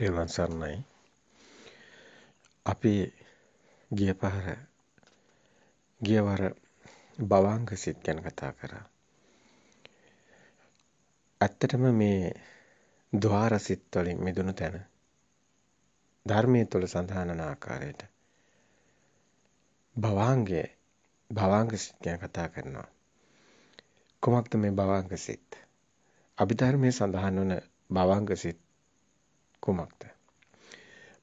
තෙරුවන් සරණයි. අපි ගිය පාර ගිය වර භවංග සිත් ගැන කතා කරා. ඇත්තටම මේ ద్వාර සිත් වලින් මිදුණු තැන ධර්මයේ තුල සඳහන් වන ආකාරයට භවංගයේ භවංග සිත් ගැන කතා කරනවා. කුමක්ද මේ භවංග සිත්? අභිධර්මයේ සඳහන් වන භවංග සිත් කුමක්ද?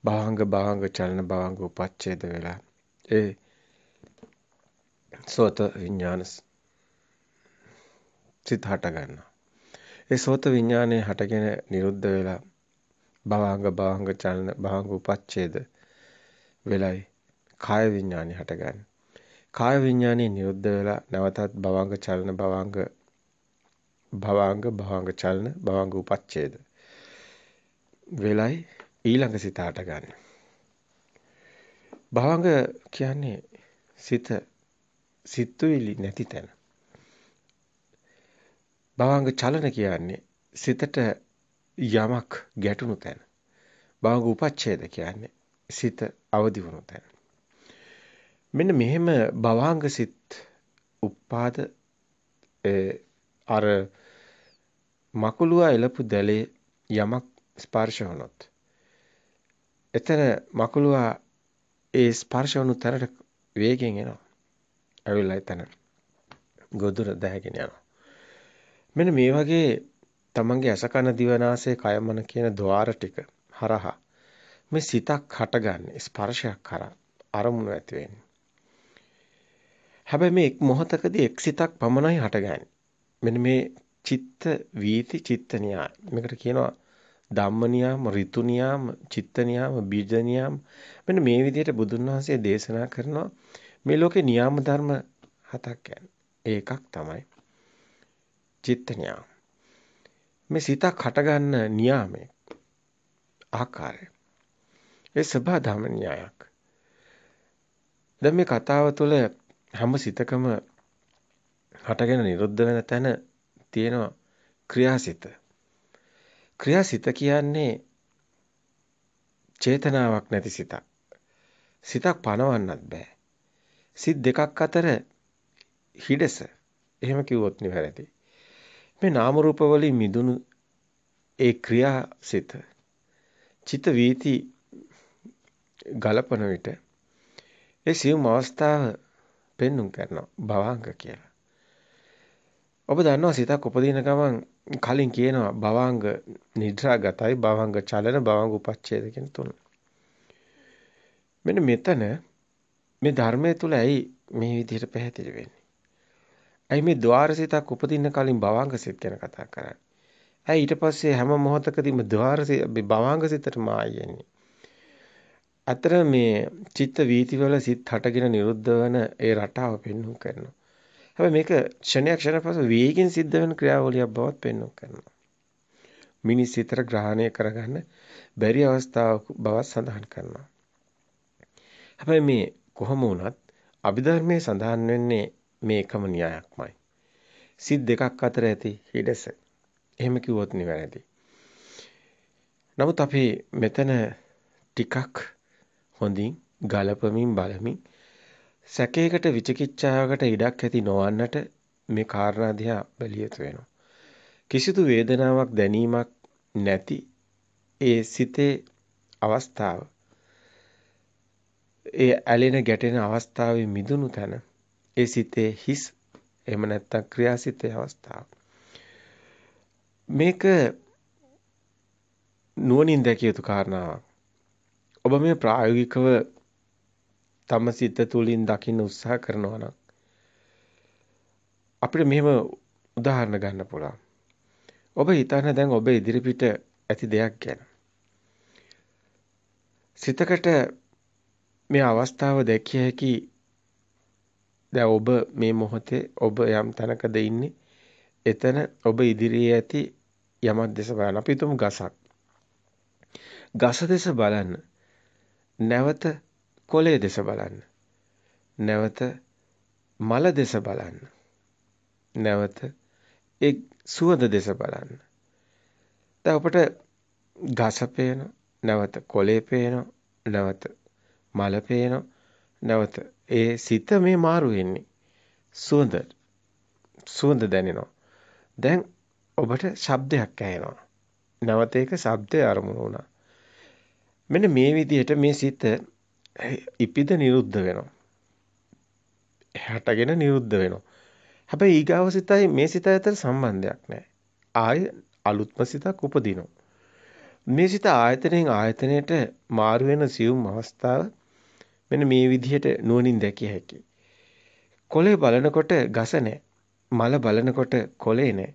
භාංග භාංග චලන භාංග උපච්ඡේද වෙලා ඒ සෝත විඥාන සිත හට ගන්නවා. ඒ සෝත විඥානයේ හටගෙන නිරුද්ධ වෙලා භාංග භාංග චලන භාංග උපච්ඡේද වෙලයි කාය විඥානය හටගන්නේ. කාය විඥානයේ නිරුද්ධ වෙලා නැවතත් භවංග චලන භවංග භවංග භවංග චලන භවංග උපච්ඡේද වෙලයි ඊළඟ සිතාට ගන්න. භවංග කියන්නේ සිත සිතුවිලි නැති තැන. භවංග චලන කියන්නේ සිතට යමක් ගැටුණු තැන. භවංග උපච්ඡේද කියන්නේ සිත අවදි වුණු තැන. මෙන්න මෙහෙම භවංග සිත් උපාද අර මකුලුවා එලපු දැලේ යමක් ස්පර්ශ වුණොත්. එතන මකුලුවා ඒ ස්පර්ශ වුණු තැනට වේගෙන් එනවා. ඇවිල්ලා එතන ගොදුර දැහැගෙන යනවා. මෙන්න මේ වගේ තමන්ගේ අසකන දිවනාසය කයමන කියන ద్వාර ටික හරහා මේ සිතක් හටගන්නේ ස්පර්ශයක් කරා අරමුණු ඇති වෙන්නේ. හැබැයි මේ එක් මොහතකදී එක් සිතක් පමණයි හටගන්නේ. මෙන්න මේ චිත්ත වීති චිත්ත න්‍යාය. මේකට කියනවා ධම්ම නියාම, ඍතු නියාම, චිත්ත නියාම, බීජ නියාම මෙන්න මේ විදිහට බුදුන් වහන්සේ දේශනා කරනවා මේ ලෝකේ නියාම ධර්ම හතක් ඒකක් තමයි චිත්ත නියාම. මේ සිතක් හටගන්න නියාමයේ ආකාරය. ඒ සබහා ධම න්‍යායක්. දැන් මේ කතාව තුළ හැම සිතකම හටගෙන නිරුද්ධ වෙන තැන තියෙනවා ක්‍රියාසිත. ක්‍රියාසිත කියන්නේ චේතනාවක් නැති සිතක්. සිතක් පනවන්නත් බෑ. සිත් දෙකක් අතර හිඩස එහෙම කිව්වොත් නෙවෙයි. මේ නාම රූප වලින් මිදුණු ඒ ක්‍රියාසිත චිත වීති ගලපන විට ඒ සියුම් අවස්ථාව පෙන්눔 කරනවා භවංග කියලා. ඔබ දන්නවා සිතක් උපදින ගමන් කලින් කියනවා භවංග නිද්‍රාගතයි භවංග චලන භවංග උපච්ඡේද කියන තුන. මෙන්න මෙතන මේ ධර්මය තුල ඇයි මේ විදිහට පැහැදිලි වෙන්නේ? ඇයි මේ ద్వාරසිතක් උපදින්න කලින් භවංගසිත ගැන කතා කරන්නේ? ඇයි ඊට පස්සේ හැම මොහොතකදීම ద్వාරසිත භවංගසිතටම ආයෙන්නේ? අතර මේ චිත්ත වීතිවල සිත් හටගෙන නිරුද්ධ වන ඒ රටාව පෙන්වු කරනවා. හැබැයි මේක ක්ෂණයක් ක්ෂණ පසු වේගෙන් සිද්ධ වෙන ක්‍රියාවලියක් බවත් පෙන්වන්න කරනවා. මිනිස් සිතර ග්‍රහණය කරගන්න බැරි අවස්ථාවක් බවත් සඳහන් කරනවා. හැබැයි මේ කොහම වුණත් අභිධර්මයේ සඳහන් වෙන්නේ මේ එකම න්‍යායක්මයි. සිත් දෙකක් අතර ඇති හිඩස. එහෙම කිව්වොත් නිවැරදි. නමුත් අපි මෙතන ටිකක් හොඳින් ගලපමින් බලමින් සැකයකට විචිකිච්ඡාවකට ඉඩක් ඇති නොවන්නට මේ කාරණා දිහා බැලිය යුතු වෙනවා. කිසිදු වේදනාවක් දැනීමක් නැති ඒ සිතේ අවස්ථාව ඒ ඇලෙන ගැටෙන අවස්ථාවේ මිදුණු තැන ඒ සිතේ හිස් එහෙම නැත්නම් ක්‍රියාසිතේ අවස්ථාව මේක නුවණින් දැකිය යුතු කාරණාවක් ඔබ මේ ප්‍රායෝගිකව තම සිත තුලින් දකින්න උත්සාහ කරනවා නම් අපිට මෙහෙම උදාහරණ ගන්න පුළුවන්. ඔබ හිතන්න දැන් ඔබ ඉදිරිපිට ඇති දෙයක් ගැන. සිතකට මේ අවස්ථාව දැකිය හැකි දැන් ඔබ මේ මොහොතේ ඔබ යම් තැනකද ඉන්නේ එතන ඔබ ඉදිරියේ ඇති යමක් දෙස බලන්න අපි තුමු ගසක් ගස දෙස බලන්න නැවත කොළය දෙස බලන්න. නැවත මල දෙස බලන්න. නැවත ඒ සුවඳ දෙස බලන්න. දැන් අපට ගස පේනවා, නැවත කොළය පේනවා, නැවත මල පේනවා, නැවත ඒ සිත මේ මාරු වෙන්නේ. සුවඳ සුවඳ දැනෙනවා. දැන් ඔබට ශබ්දයක් ඇහෙනවා. නැවත ඒක ශබ්දය අරමුණු වුණා. මෙන්න මේ විදිහට මේ සිත ඉපිද නිරුද්ධ වෙනවා. හැටගෙන නිරුද්ධ වෙනවා. හැබැයි ඊගාව සිතයි මේ සිත අතර සම්බන්ධයක් නැහැ. ආය අලුත්ම සිතක් උපදිනවා. මේ සිත ආයතනයෙන් ආයතනයට මාරු වෙන සියුම් අවස්ථාව මෙන්න මේ විදිහට නුවණින් දැකිය හැකියි. කොළේ බලනකොට ගස නැහැ. මල බලනකොට කොළේ නැහැ.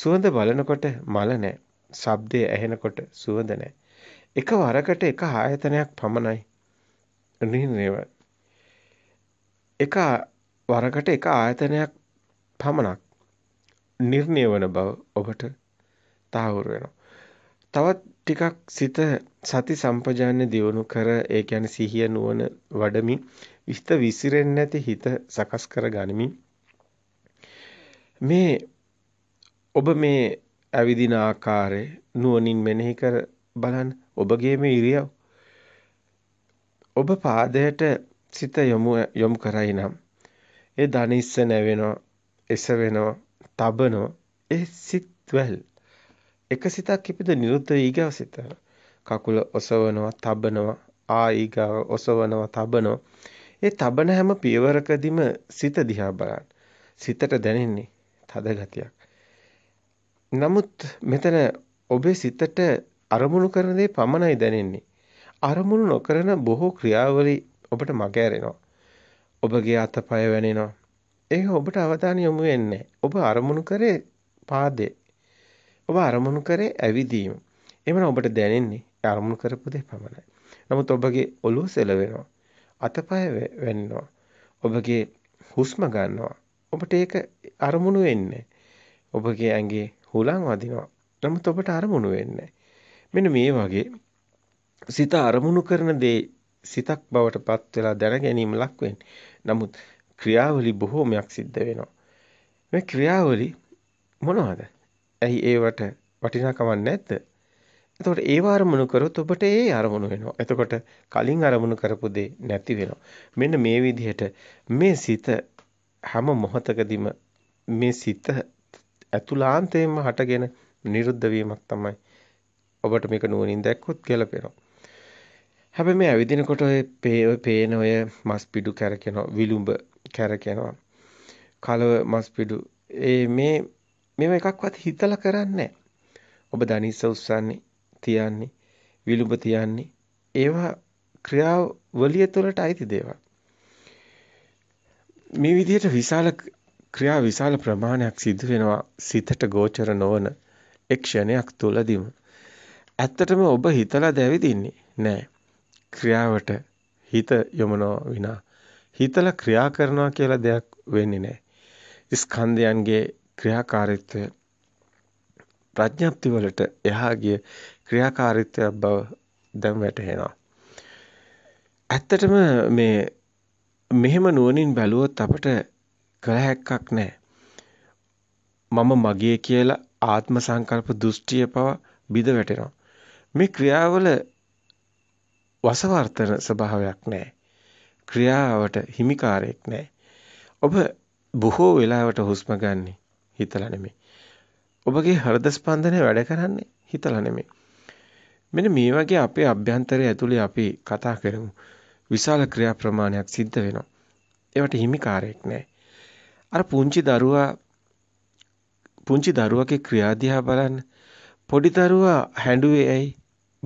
සුවඳ බලනකොට මල නැහැ. ශබ්දය ඇහෙනකොට සුවඳ නැහැ. එක වරකට එක ආයතනයක් පමණයි නිර්ණයව එක වරකට එක ආයතනයක් පමණක් නිර්ණය වන බව ඔබට තහවුරු වෙනවා. තවත් ටිකක් සිත සති සම්පජාන්‍ය දියුණු කර ඒ කියන්නේ සිහිය නුවණ වඩමින් විස්ත විසිරෙන්නේ නැති හිත සකස් කර ගනිමින් මේ ඔබ මේ ඇවිදින ආකාරය නුවණින් මෙනෙහි කර බලන්න ඔබගේ මේ ඉරියව් ඔබ පාදයට සිත යොමු යොමු කරයි නම් ඒ ධනිස්ස නැවෙනවා, එසවෙනවා, තබනවා. ඒ සිත්වල එක සිතක් ඉපිද නිරුද්ධ ඊගව සිත. කකුල ඔසවනවා, තබනවා, ආයිගව ඔසවනවා, තබනවා. ඒ තබන හැම පියවරකදීම සිත දිහා බලන්න. සිතට දැනෙන්නේ තද ගතියක්. නමුත් මෙතන ඔබේ සිතට අරමුණු කරන දේ පමණයි දැනෙන්නේ. අරමුණු නොකරන බොහෝ ක්‍රියාවලි ඔබට මග ඇරෙනවා. ඔබගේ අතපය වැනෙනවා. ඒක ඔබට අවධානය යොමු වෙන්නේ ඔබ අරමුණු කරේ පාදේ. ඔබ අරමුණු කරේ ඇවිදීම. එමන ඔබට දැනෙන්නේ අරමුණු කරපු දේ පමණයි. නමුත් ඔබගේ ඔළුව සෙලවෙනවා. අතපය වැන්නවා. ඔබගේ හුස්ම ගන්නවා. ඔබට ඒක අරමුණු වෙන්නේ. ඔබගේ ඇඟේ හුලං වදිනවා. නමුත් ඔබට අරමුණු වෙන්නේ. මෙන්න මේ වගේ සිත අරමුණු කරන දේ සිතක් බවට පත් වෙලා දැන ගැනීම ලක් වෙන්නේ. නමුත් ක්‍රියාවලි බොහෝමයක් සිද්ධ වෙනවා. මේ ක්‍රියාවලි මොනවද? ඇයි ඒවට වටිනාකමක් නැද්ද? එතකොට ඒව අරමුණු කරොත් ඔබට ඒ අරමුණු වෙනවා. එතකොට කලින් අරමුණු කරපු දේ නැති වෙනවා. මෙන්න මේ විදිහට මේ සිත හැම මොහොතකදීම මේ සිත ඇතුළාන්තයෙන්ම හටගෙන නිරුද්ධ වීමක් තමයි ඔබට මේක නුවණින් දැක්කොත් කියලා පේනවා. හැබැයි මේ ඇවිදිනකොට ඔය පේන ඔය මස් පිඩු කැරකෙනවා විලුඹ කැරකෙනවා කලව මස් පිඩු ඒ මේ මේව එකක්වත් හිතලා කරන්නේ ඔබ දනිස්ස උස්සන්නේ තියන්නේ විලුඹ තියන්නේ ඒවා ක්‍රියාව වලිය තුළට අයිති දේවල් මේ විදිහට විශාල ක්‍රියා විශාල ප්‍රමාණයක් සිදු වෙනවා සිතට ගෝචර නොවන එක්ෂණයක් තුලදීම ඇත්තටම ඔබ හිතලා දැවිදින්නේ නෑ ක්‍රියාවට හිත යොමනවා විනා හිතලා ක්‍රියා කරනවා කියලා දෙයක් වෙන්නේ නැහැ. ස්කන්ධයන්ගේ ක්‍රියාකාරීත්වය ප්‍රඥප්ති වලට එහා ගිය ක්‍රියාකාරීත්වයක් බව දැන් වැටහෙනවා. ඇත්තටම මේ මෙහෙම නුවණින් බැලුවොත් අපට කළ හැක්කක් නැහැ. මම මගේ කියලා ආත්ම සංකල්ප දෘෂ්ටිය පව බිඳ වැටෙනවා. මේ ක්‍රියාවල වසවර්තන ස්වභාවයක් නැහැ. ක්‍රියාවට හිමිකාරයක් නැහැ. ඔබ බොහෝ වෙලාවට හුස්ම ගන්නෙ හිතලා නෙමෙයි. ඔබගේ හෘද ස්පන්දනය වැඩ කරන්නේ හිතලා නෙමෙයි. මෙන්න මේ වගේ අපේ අභ්‍යන්තරය ඇතුලේ අපි කතා කරමු. විශාල ක්‍රියා ප්‍රමාණයක් සිද්ධ වෙනවා. ඒවට හිමිකාරයක් නැහැ. අර පුංචි දරුවා පුංචි දරුවගේ ක්‍රියාදිහා බලන්න පොඩි දරුවා හැඬුවේ ඇයි?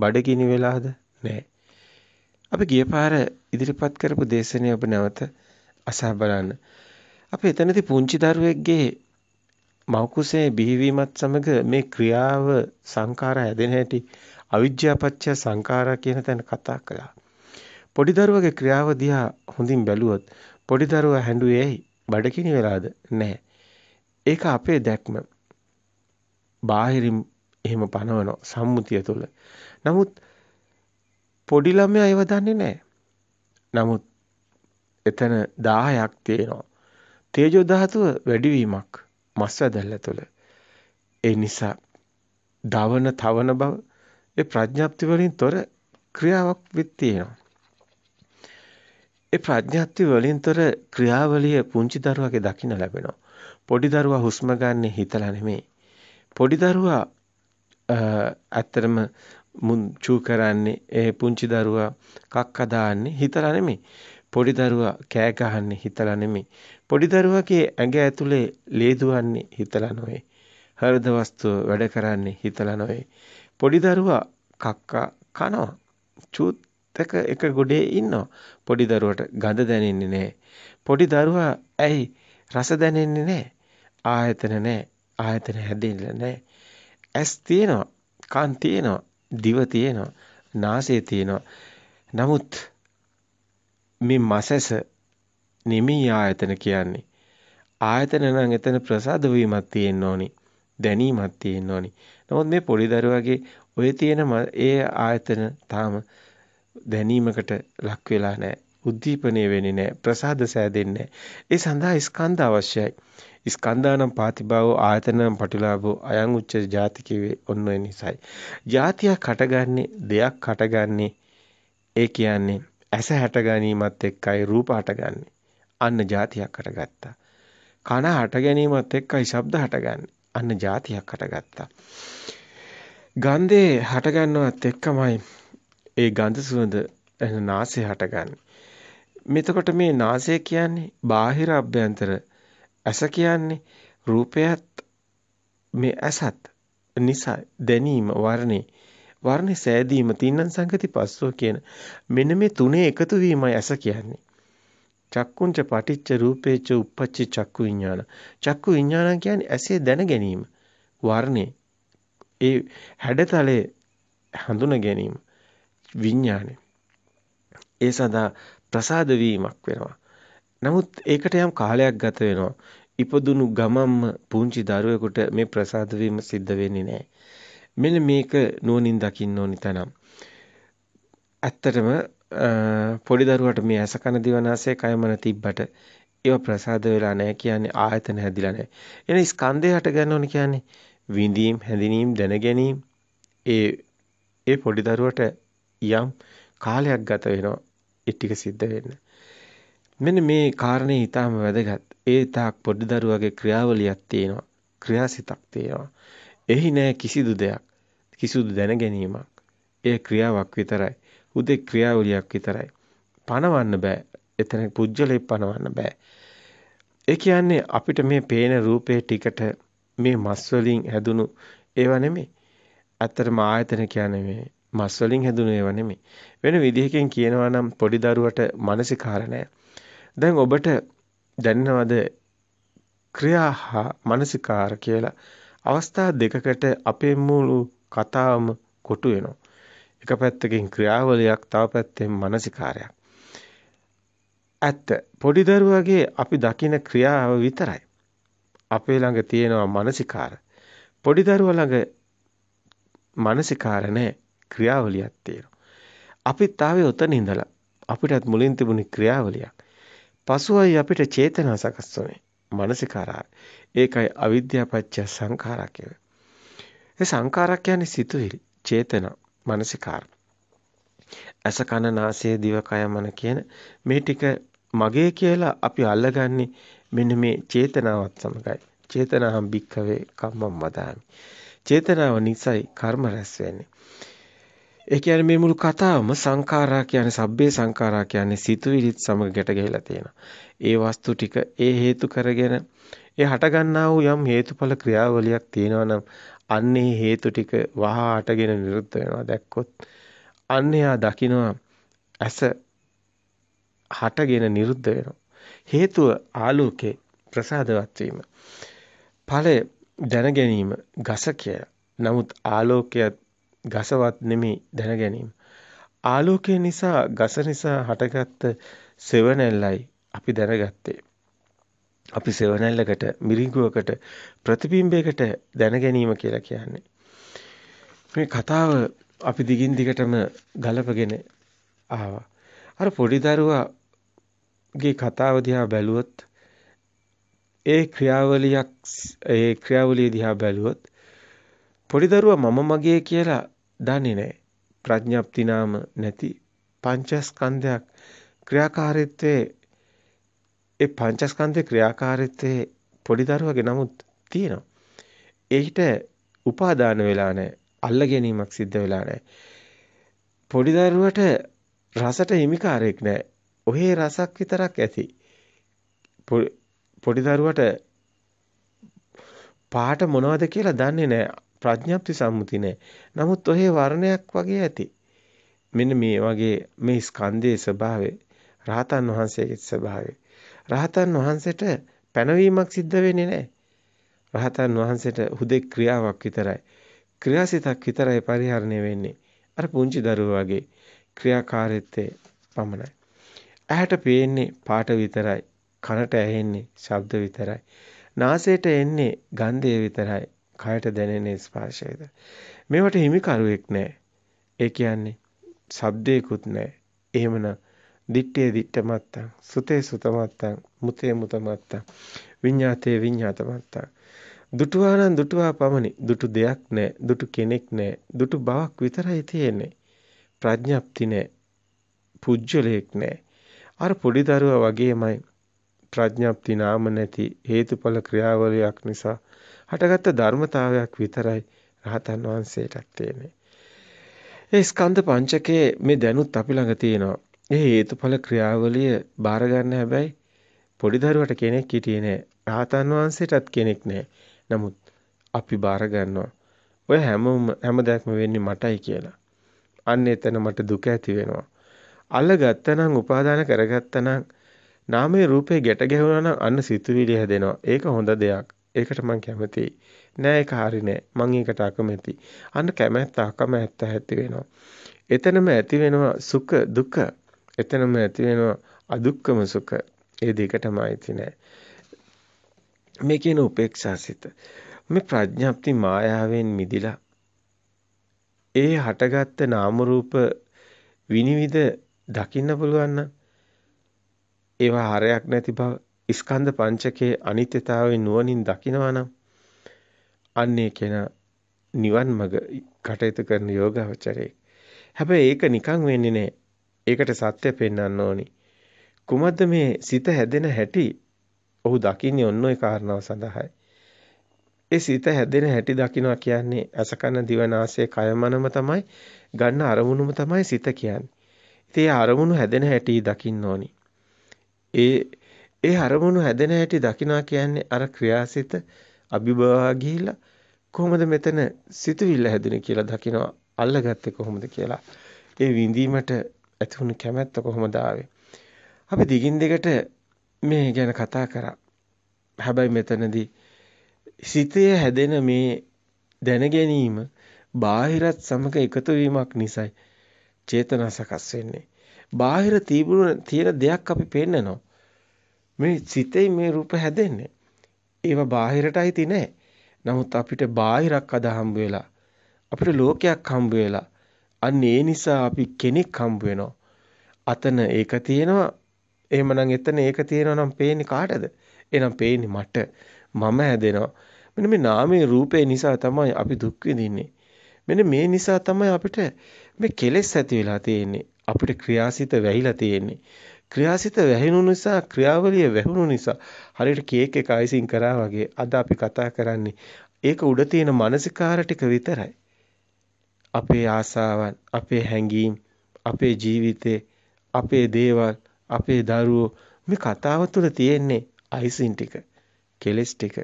බඩගිනි වෙලාද? නැහැ. අපි ගිය පාර ඉදිරිපත් කරපු දේශනය ඔබ නැවත අසා බලන්න. අපි එතනදී පුංචි දරුවෙක්ගේ මෞකුසේ බිහිවීමත් සමග මේ ක්‍රියාව සංඛාර හැදෙන හැටි අවිජ්ජාපච්ච සංඛාරා කියන තැන කතා කළා. පොඩි දරුවගේ ක්‍රියාව දිහා හොඳින් බැලුවොත් පොඩි දරුවා හැඬුවේ ඇයි? බඩගිනි වෙලාද? නැහැ. ඒක අපේ දැක්ම. බාහිරින් එහෙම පනවන සම්මුතිය තුළ. නමුත් පොඩි ළමයා ඒව දන්නේ නැහැ. නමුත් එතන 1000ක් තියෙනවා. තේජෝ ධාතුව වැඩිවීමක් මස් වැදල්ල තුළ. ඒ නිසා දවන තවන බව ඒ ප්‍රඥාප්ති වලින් තොර ක්‍රියාවක් වෙත් තියෙනවා. ඒ ප්‍රඥාප්ති වලින් තොර ක්‍රියාවලිය පුංචි දරුවාගේ දකින්න ලැබෙනවා. පොඩි දරුවා හුස්ම ගන්න හිතලා නෙමෙයි. පොඩි දරුවා ඇත්තටම මුංචු කරන්නේ ඒ පුංචි දරුවා කක්ක දාන්නේ හිතලා නෙමෙයි. පොඩි දරුවා කෑ ගහන්නේ හිතලා නෙමෙයි. පොඩි දරුවාගේ ඇඟ ඇතුලේ ලේ දුවන්නේ හිතලා නෙවෙයි. හෘද වස්තුව වැඩ කරන්නේ හිතලා නෙවෙයි. පොඩි දරුවා කක්කා කනවා. චූතක එක ගොඩේ ඉන්නවා. පොඩි දරුවට ගඳ දැනෙන්නේ නැහැ. පොඩි දරුවා ඇයි රස දැනෙන්නේ නැහැ. ආයතන නැහැ. ආයතන හැදෙන්නේ නැහැ. ඇස් තියෙනවා. කන් තියෙනවා. දිව තියෙනවා. නාසය තියෙනවා. නමුත් මේ මසැස නෙමෙයි ආයතන කියන්නේ. ආයතන නම් එතන ප්‍රසාද වීමක් තියෙන්න ඕනි. දැනීමක් තියෙන්න ඕනි. නමුත් මේ පොඩි දරුවගේ ඔය තියෙන ඒ ආයතන තාම දැනීමකට ලක් වෙලා නැහැ. උද්දීපනය වෙන්නේ නැහැ. ප්‍රසාද සෑදෙන්නේ නැහැ. ඒ සඳහා ස්කන්ධ අවශ්‍යයි. ස්කන්ධානම් පාතිභාවෝ ආයතනම් පටිලාභෝ අයං උච්ච ජාති කිවේ ඔන්න ඒ නිසයි. ජාතියක් හටගන්නේ දෙයක් හටගන්නේ ඒ කියන්නේ ඇස හැට ගැනීමත් එක්කයි රූප හටගන්නේ. අන්න ජාතියක් හටගත්තා. කන හට ගැනීමත් එක්කයි ශබ්ද හටගන්නේ. අන්න ජාතියක් හටගත්තා. ගන්ධේ හටගන්නවත් එක්කමයි ඒ ගන්ධ සුවඳ එන නාසය හටගන්නේ. මෙතකොට මේ නාසය කියන්නේ බාහිර අභ්‍යන්තර ඇස කියන්නේ රූපයත් මේ ඇසත් නිසා දැනීම වර්ණේ වර්ණේ සෑදීම තින්නන් සංගති පස්සෝ කියන මෙන්න මේ තුනේ එකතු වීමයි ඇස කියන්නේ. චක්කුංච පටිච්ච රූපේච උප්පච්චි චක්කු විඥාන. චක්කු විඥාන කියන්නේ ඇසේ දැන ගැනීම. වර්ණේ ඒ හැඩතලයේ හඳුන ගැනීම විඥානේ. ඒ සඳහා ප්‍රසාද වීමක් වෙනවා. නමුත් ඒකට යම් කාලයක් ගත වෙනවා. ඉපදුණු ගමම්ම පුංචි දරුවෙකුට මේ ප්‍රසාද වීම සිද්ධ වෙන්නේ නැහැ. මෙන්න මේක නුවණින් දකින්න ඕනි තනම්. ඇත්තටම පොඩි දරුවාට මේ ඇස කන දිවනාසය කයමන තිබ්බට ඒව ප්‍රසාද වෙලා නැහැ කියන්නේ ආයතන හැදිලා නැහැ. එන ස්කන්ධය හට ගන්න ඕනි කියන්නේ විඳීම්, හැඳිනීම්, දැන ගැනීම ඒ ඒ පොඩි දරුවට යම් කාලයක් ගත වෙනවා ඒ ටික සිද්ධ වෙන්න. මෙන්න මේ කාරණේ ඊටාම වැදගත්. ඒ තාක් පොඩි දරුවගේ ක්‍රියාවලියක් තියෙනවා. ක්‍රියාසිතක් තියෙනවා. එහි නෑ කිසිදු දෙයක්. කිසිදු දැනගැනීමක්. ඒ ක්‍රියාවක් විතරයි. උදේ ක්‍රියාවලියක් විතරයි. පණවන්න බෑ. එතන පුජ්‍යලේ පණවන්න බෑ. ඒ කියන්නේ අපිට මේ පේන රූපේ ටිකට මේ මස් වලින් හැදුණු ඒවා නෙමෙයි. ඇත්තටම ආයතන කියන්නේ මේ මස් වලින් හැදුණු ඒවා නෙමෙයි. වෙන විදිහකින් කියනවා නම් පොඩි දරුවට මානසිකාර නැහැ. දැන් ඔබට දැනෙනවද ක්‍රියා හා මානසිකාර කියලා අවස්ථා දෙකකට අපේ මුළු කතාවම කොටු වෙනවා. එක පැත්තකින් ක්‍රියාවලියක් තව පැත්තෙන් මානසිකාරයක්. ඇත්ත පොඩි දරුවගේ අපි දකින ක්‍රියාව විතරයි. අපේ ළඟ තියෙනවා මානසිකාර. පොඩි දරුවා ළඟ මානසිකාර නැහැ ක්‍රියාවලියක් තියෙනවා. අපිත් ආවේ උතන ඉඳලා අපිටත් මුලින් තිබුණේ ක්‍රියාවලියක්. පසුවයි අපිට චේතනා සකස් වන්නේ. මානසිකාරා. ඒකයි අවිද්‍යාපච්ච සංඛාරා කියන්නේ. ඒ සංඛාරා කියන්නේ සිතුවිලි, චේතනා, මානසිකාර. ඇස කන නාසය දිව කය මන කියන මේ ටික මගේ කියලා අපි අල්ලගන්නේ මෙන්න මේ චේතනාවත් සමගයි. චේතනාහම් භික්ඛවේ කම්මම් වදාමි. චේතනාව නිසායි කර්ම රැස් වෙන්නේ. ඒ කියන්නේ මේ මුළු කතාවම සංඛාරා කියන්නේ සබ්බේ සංඛාරා කියන්නේ සිතුවිලිත් සමග ගැට ගැහිලා තියෙනවා. ඒ වස්තු ටික ඒ හේතු කරගෙන ඒ හටගන්නා වූ යම් හේතුඵල ක්‍රියාවලියක් තියෙනවා නම් අන්නේ හේතු ටික වහා අටගෙන නිරුද්ධ වෙනවා දැක්කොත් අන්නේයා දකිනවා ඇස හටගෙන නිරුද්ධ වෙනවා. හේතුව ආලෝකේ ප්‍රසාදවත් වීම. ඵලය දැන ගැනීම ගස කියලා. නමුත් ආලෝකයත් ගසවත් නෙමේ දැන ගැනීම. ආලෝකය නිසා ගස නිසා හටගත් සෙවණැල්ලයි අපි දැනගත්තේ. අපි සෙවණැල්ලකට මිරිඟුවකට ප්‍රතිබිම්බයකට දැන ගැනීම කියලා කියන්නේ. මේ කතාව අපි දිගින් දිගටම ගලපගෙන ආවා. අර පොඩි දරුවාගේ කතාව දිහා බැලුවොත් ඒ ක්‍රියාවලියක් ඒ ක්‍රියාවලිය දිහා බැලුවොත් පොඩි දරුවා මම මගේ කියලා දන්නේ නැහැ. ප්‍රඥප්ති නාම නැති පංචස්කන්ධයක් ක්‍රියාකාරීත්වයේ ඒ පංචස්කන්ධේ ක්‍රියාකාරීත්වයේ පොඩි දරුවගේ නමුත් තියෙනවා. ඒහිට උපාදාන වෙලා නැහැ. අල්ල ගැනීමක් සිද්ධ වෙලා නැහැ. පොඩි දරුවට රසට හිමිකාරයක් නැහැ. ඔහේ රසක් විතරක් ඇති. පොඩි දරුවට පාට මොනවද කියලා දන්නේ නැහැ. ප්‍රඥප්ති සම්මුති නැහැ. නමුත් ඔහේ වර්ණයක් වගේ ඇති. මෙන්න මේ වගේ මේ ස්කන්ධයේ ස්වභාවය රහතන් වහන්සේගේ ස්වභාවය. රහතන් වහන්සේට පැනවීමක් සිද්ධ වෙන්නේ නැහැ. රහතන් වහන්සේට හුදෙක් ක්‍රියාවක් විතරයි. ක්‍රියාසිතක් විතරයි පරිහරණය වෙන්නේ. අර පුංචි දරුවා වගේ ක්‍රියාකාරීත්වයේ පමණයි. ඇහැට පේන්නේ පාට විතරයි. කනට ඇහෙන්නේ ශබ්ද විතරයි. නාසයට එන්නේ ගන්ධය විතරයි. කයට දැනෙන ස්පර්ශයද මේවට හිමිකරුවෙක් නැහැ ඒ කියන්නේ shabdeyකුත් නැහැ එහෙමනම් දිත්තේ දිත්ත මත්තං සුතේ සුත මත්තං මුතේ මුත මත්තං විඤ්ඤාතේ විඤ්ඤාත මත්තං දුටුවා නම් දුටුවා පමණි දුටු දෙයක් නැහැ දුටු කෙනෙක් නැහැ දුටු බවක් විතරයි තියෙන්නේ ප්‍රඥප්ති නැහැ පුජ්‍යලයක් නැහැ අර පොඩි දරුවා වගේමයි ප්‍රඥප්ති නාම නැති හේතුඵල ක්‍රියාවලියක් නිසා හටගත්ත ධර්මතාවයක් විතරයි රහතන් වහන්සේටත් තියෙන්නේ. ඒ ස්කන්ධ පංචකයේ මේ දැනුත් අපි ළඟ තියෙනවා. ඒ හේතුඵල ක්‍රියාවලිය බාර ගන්න හැබැයි පොඩි දරුවට කෙනෙක් හිටියේ නෑ. රහතන් වහන්සේටත් කෙනෙක් නෑ. නමුත් අපි බාර ගන්නවා. ඔය හැමෝම හැමදැක්ම වෙන්නේ මටයි කියලා. අන්න එතන මට දුක ඇති වෙනවා. අල්ලගත්තනම් උපාදාන කරගත්තනම් නාමයේ රූපේ ගැට ගැහුණා නම් අන්න සිතුවිලි හැදෙනවා. ඒක හොඳ දෙයක්. ඒකට මං කැමතියි. නෑ ඒක හරි නෑ. මං ඒකට අකමැතියි. අන්න කැමැත්ත අකමැත්ත ඇති වෙනවා. එතනම ඇති වෙනවා සුඛ දුක. එතනම ඇති වෙනවා අදුක්කම සුඛ. ඒ දෙකටම අයිති නෑ. මේ කියන උපේක්ෂාසිත. මේ ප්‍රඥාප්ති මායාවෙන් මිදිලා ඒ හටගත්ත නාම රූප විනිවිද දකින්න පුළුවන් නම් ඒවා හරයක් නැති බව ස්කන්ධ පංචකයේ අනිත්‍යතාවය නුවණින් දකිනවා නම් අන්නේ කෙනා නිවන් මඟ කටයුතු කරන යෝගාවචරයේ. හැබැයි ඒක නිකන් වෙන්නේ නැහැ. ඒකට සත්‍ය පෙන්වන්න ඕනි. කුමද්ද මේ සිත හැදෙන හැටි ඔහු දකින්නේ ඔන්න ඔය කාරණාව සඳහායි. ඒ සිත හැදෙන හැටි දකින්නවා කියන්නේ අසකන දිවනාසය කයමනම තමයි ගන්න අරමුණුම තමයි සිත කියන්නේ. ඉතින් ඒ අරමුණු හැදෙන හැටි දකින්න ඕනි. ඒ ඒ අරමුණු හැදෙන හැටි දකිනා කියන්නේ අර ක්‍රියාසිත අභිභවා ගිහිලා කොහොමද මෙතන සිතුවිල්ල හැදුනේ කියලා දකිනවා අල්ලගත්තේ කොහොමද කියලා ඒ විඳීමට ඇති වුණු කැමැත්ත කොහොමද ආවේ අපි දිගින් දිගට මේ ගැන කතා කරා හැබැයි මෙතනදී සිතේ හැදෙන මේ දැන ගැනීම බාහිරත් සමග එකතු වීමක් නිසායි චේතනා සකස් වෙන්නේ. බාහිර තීබුණ තියෙන දෙයක් අපි පෙන්නනවා. මේ සිතේ මේ රූප හැදෙන්නේ. ඒවා බාහිරට අයිති නැහැ. නමුත් අපිට බාහිරක් අද හම්බ වෙලා අපිට ලෝකයක් හම්බ වෙලා අන්න ඒ නිසා අපි කෙනෙක් හම්බ වෙනවා. අතන ඒක තියෙනවා. එහෙමනම් එතන ඒක තියෙනවා නම් පේන්නේ කාටද? එහෙනම් පේන්නේ මට. මම හැදෙනවා. මෙන්න මේ නාමයේ රූපේ නිසා තමයි අපි දුක් විඳින්නේ. මෙන්න මේ නිසා තමයි අපිට මේ කෙලෙස් ඇති වෙලා තියෙන්නේ. අපිට ක්‍රියාසිත වැහිලා තියෙන්නේ. ක්‍රියාසිත වැහිණු නිසා ක්‍රියාවලිය වැහුණු නිසා හරියට කේක් එක අයිසින් කරා වගේ අද අපි කතා කරන්නේ ඒක උඩ තියෙන මානසිකාර ටික විතරයි. අපේ ආසාවන්, අපේ හැඟීම්, අපේ ජීවිතේ, අපේ දේවල්, අපේ දරුවෝ මේ කතාව තුළ තියෙන්නේ අයිසින් ටික, කෙලස් ටික,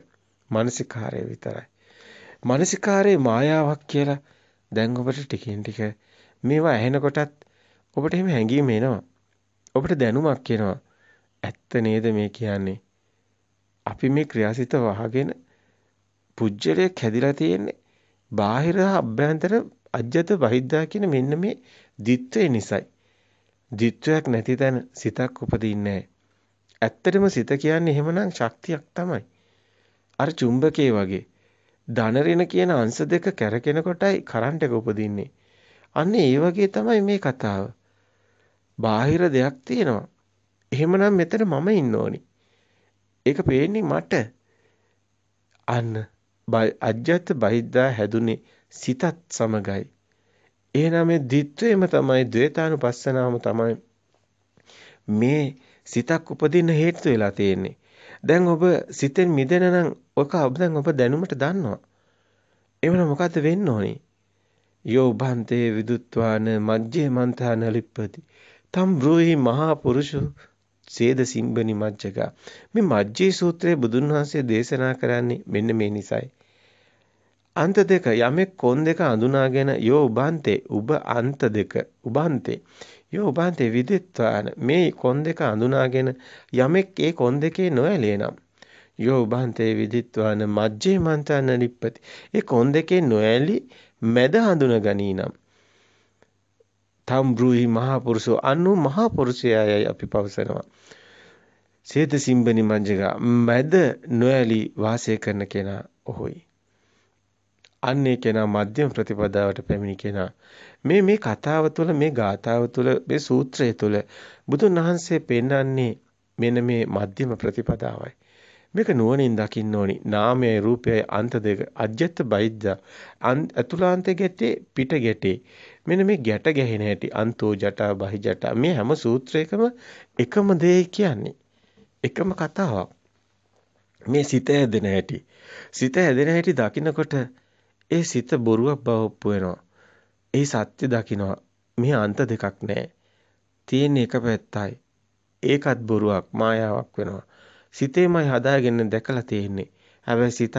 මානසිකාරය විතරයි. මානසිකාරේ මායාවක් කියලා දැන් ඔබට ටිකෙන් ටික මේවා ඇහෙනකොටත් ඔබට එහෙම හැඟීම් එනවා. ඔබට දැනුමක් එනවා. ඇත්ත නේද මේ කියන්නේ? අපි මේ ක්‍රියාසිත වහගෙන පුජ්‍යලයක් හැදිලා තියෙන්නේ බාහිර අභ්‍යන්තර අජ්‍යත බහිද්දා කියන මෙන්න මේ ditthේ නිසයි. ditthයක් නැති තැන සිතක් උපදින්නේ ඇත්තටම සිත කියන්නේ එහෙමනම් ශක්තියක් තමයි. අර චුම්බකයේ වගේ ධනරින කියන අංශ දෙක කැරකෙනකොටයි කරන්ට් එක උපදින්නේ. අන්න ඒ වගේ තමයි මේ කතාව. බාහිර දෙයක් තියෙනවා. එහෙමනම් මෙතන මම ඉන්න ඕනි. ඒක පේන්නේ මට. අන්න අජ්ජත් බහිද්දා හැදුනේ සිතත් සමගයි. එහෙනම් මේ ද්විත්වයම තමයි ද්වේතානුපස්සනාවම තමයි මේ සිතක් උපදින්න හේතු වෙලා තියෙන්නේ. දැන් ඔබ සිතෙන් මිදෙන නම් ඔක ඔබ දැන් ඔබ දැනුමට දන්නවා. එවන මොකද්ද වෙන්න ඕනේ? යෝ භන්තේ විදුත්වාන මජ්ජේ මන්තාන ලිප්පති තම් බ්‍රෝහි මහා පුරුෂෝ සේද සිම්බනි මජ්ජක මේ මජ්ජේ සූත්‍රයේ බුදුන් වහන්සේ දේශනා කරන්නේ මෙන්න මේ නිසයි අන්ත දෙක යමෙක් කොන් දෙක අඳුනාගෙන යෝ උබන්තේ උබ අන්ත දෙක උබන්තේ යෝ උබන්තේ විදිත්වාන මේ කොන් දෙක අඳුනාගෙන යමෙක් ඒ කොන් දෙකේ නොඇලේනම් යෝ උබන්තේ විදිත්වාන මජ්ජේ මන්තන ලිප්පති ඒ කොන් දෙකේ නොඇලි මැද හඳුන ගනීනම් තම් බ්‍රූහි මහපුරුෂෝ අනු මහපුරුෂයයි අපි පවසනවා. සේත සිම්බනි මංජගා මැද නොඇලි වාසය කරන කෙනා ඔහුයි. අන්නේ කෙනා මධ්‍යම ප්‍රතිපදාවට පැමිණි කෙනා. මේ මේ කතාව තුළ මේ ගාථාව තුළ මේ සූත්‍රය තුළ බුදුන් වහන්සේ පෙන්වන්නේ මෙන්න මේ මධ්‍යම ප්‍රතිපදාවයි. මේක නුවණින් දකින්න ඕනි. නාමයයි රූපයයි අන්ත දෙක අජ්‍යත් බයිද්ද අතුලාන්ත ගැටේ පිට ගැටේ මෙන්න මේ ගැට ගැහෙන හැටි අන්තෝ ජටා බහි ජටා මේ හැම සූත්‍රයකම එකම දේ කියන්නේ එකම කතාවක් මේ සිත හැදෙන හැටි සිත හැදෙන හැටි දකින්නකොට ඒ සිත බොරුවක් බව ඔප්පු වෙනවා ඒ සත්‍ය දකින්නවා මේ අන්ත දෙකක් නැහැ තියෙන එක පැත්තයි ඒකත් බොරුවක් මායාවක් වෙනවා සිතේමයි හදාගෙන දැකලා තියෙන්නේ හැබැයි සිතත්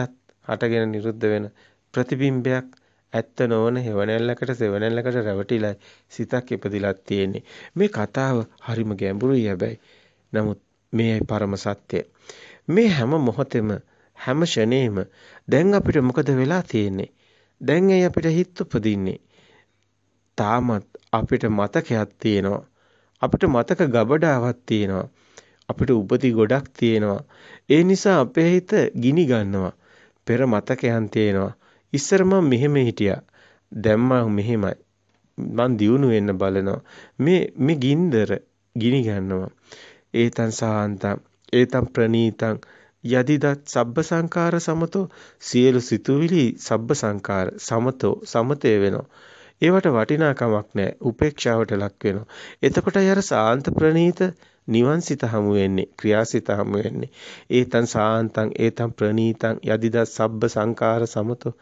හටගෙන නිරුද්ධ වෙන ප්‍රතිබිම්බයක් ඇත්ත නොවන හෙවණැල්ලකට සෙවණැල්ලකට රැවටිලා සිතක් ඉපදිලා තියෙන්නේ. මේ කතාව හරිම ගැඹුරුයි හැබැයි. නමුත් මේයි පරම සත්‍ය. මේ හැම මොහොතෙම හැම ෂණේම දැන් අපිට මොකද වෙලා තියෙන්නේ? දැන් ඇයි අපිට හිත උපදින්නේ? තාමත් අපිට මතකයක් තියෙනවා. අපිට මතක ගබඩාවක් තියෙනවා. අපිට උපති ගොඩක් තියෙනවා. ඒ නිසා අපේ හිත ගිනි ගන්නවා. පෙර මතකයන් තියෙනවා. ඉස්සර මම මෙහෙම හිටියා. දැන් මම මෙහෙමයි. මං දියුණු වෙන්න බලනවා. මේ මේ ගින්දර ගිනි ගන්නවා. ඒතං සාන්තං ඒතං ප්‍රණීතං යදිදත් සබ්බ සංකාර සමතෝ සියලු සිතුවිලි සබ්බ සංකාර සමතෝ සමතේ වෙනවා. ඒවට වටිනාකමක් නැහැ. උපේක්ෂාවට ලක් වෙනවා. එතකොටයි අර සාන්ත ප්‍රණීත නිවන්සිත හමු වෙන්නේ. ක්‍රියාසිත හමු වෙන්නේ. ඒතං සාන්තං ඒතං ප්‍රණීතං යදිදත් සබ්බ සංකාර සමතෝ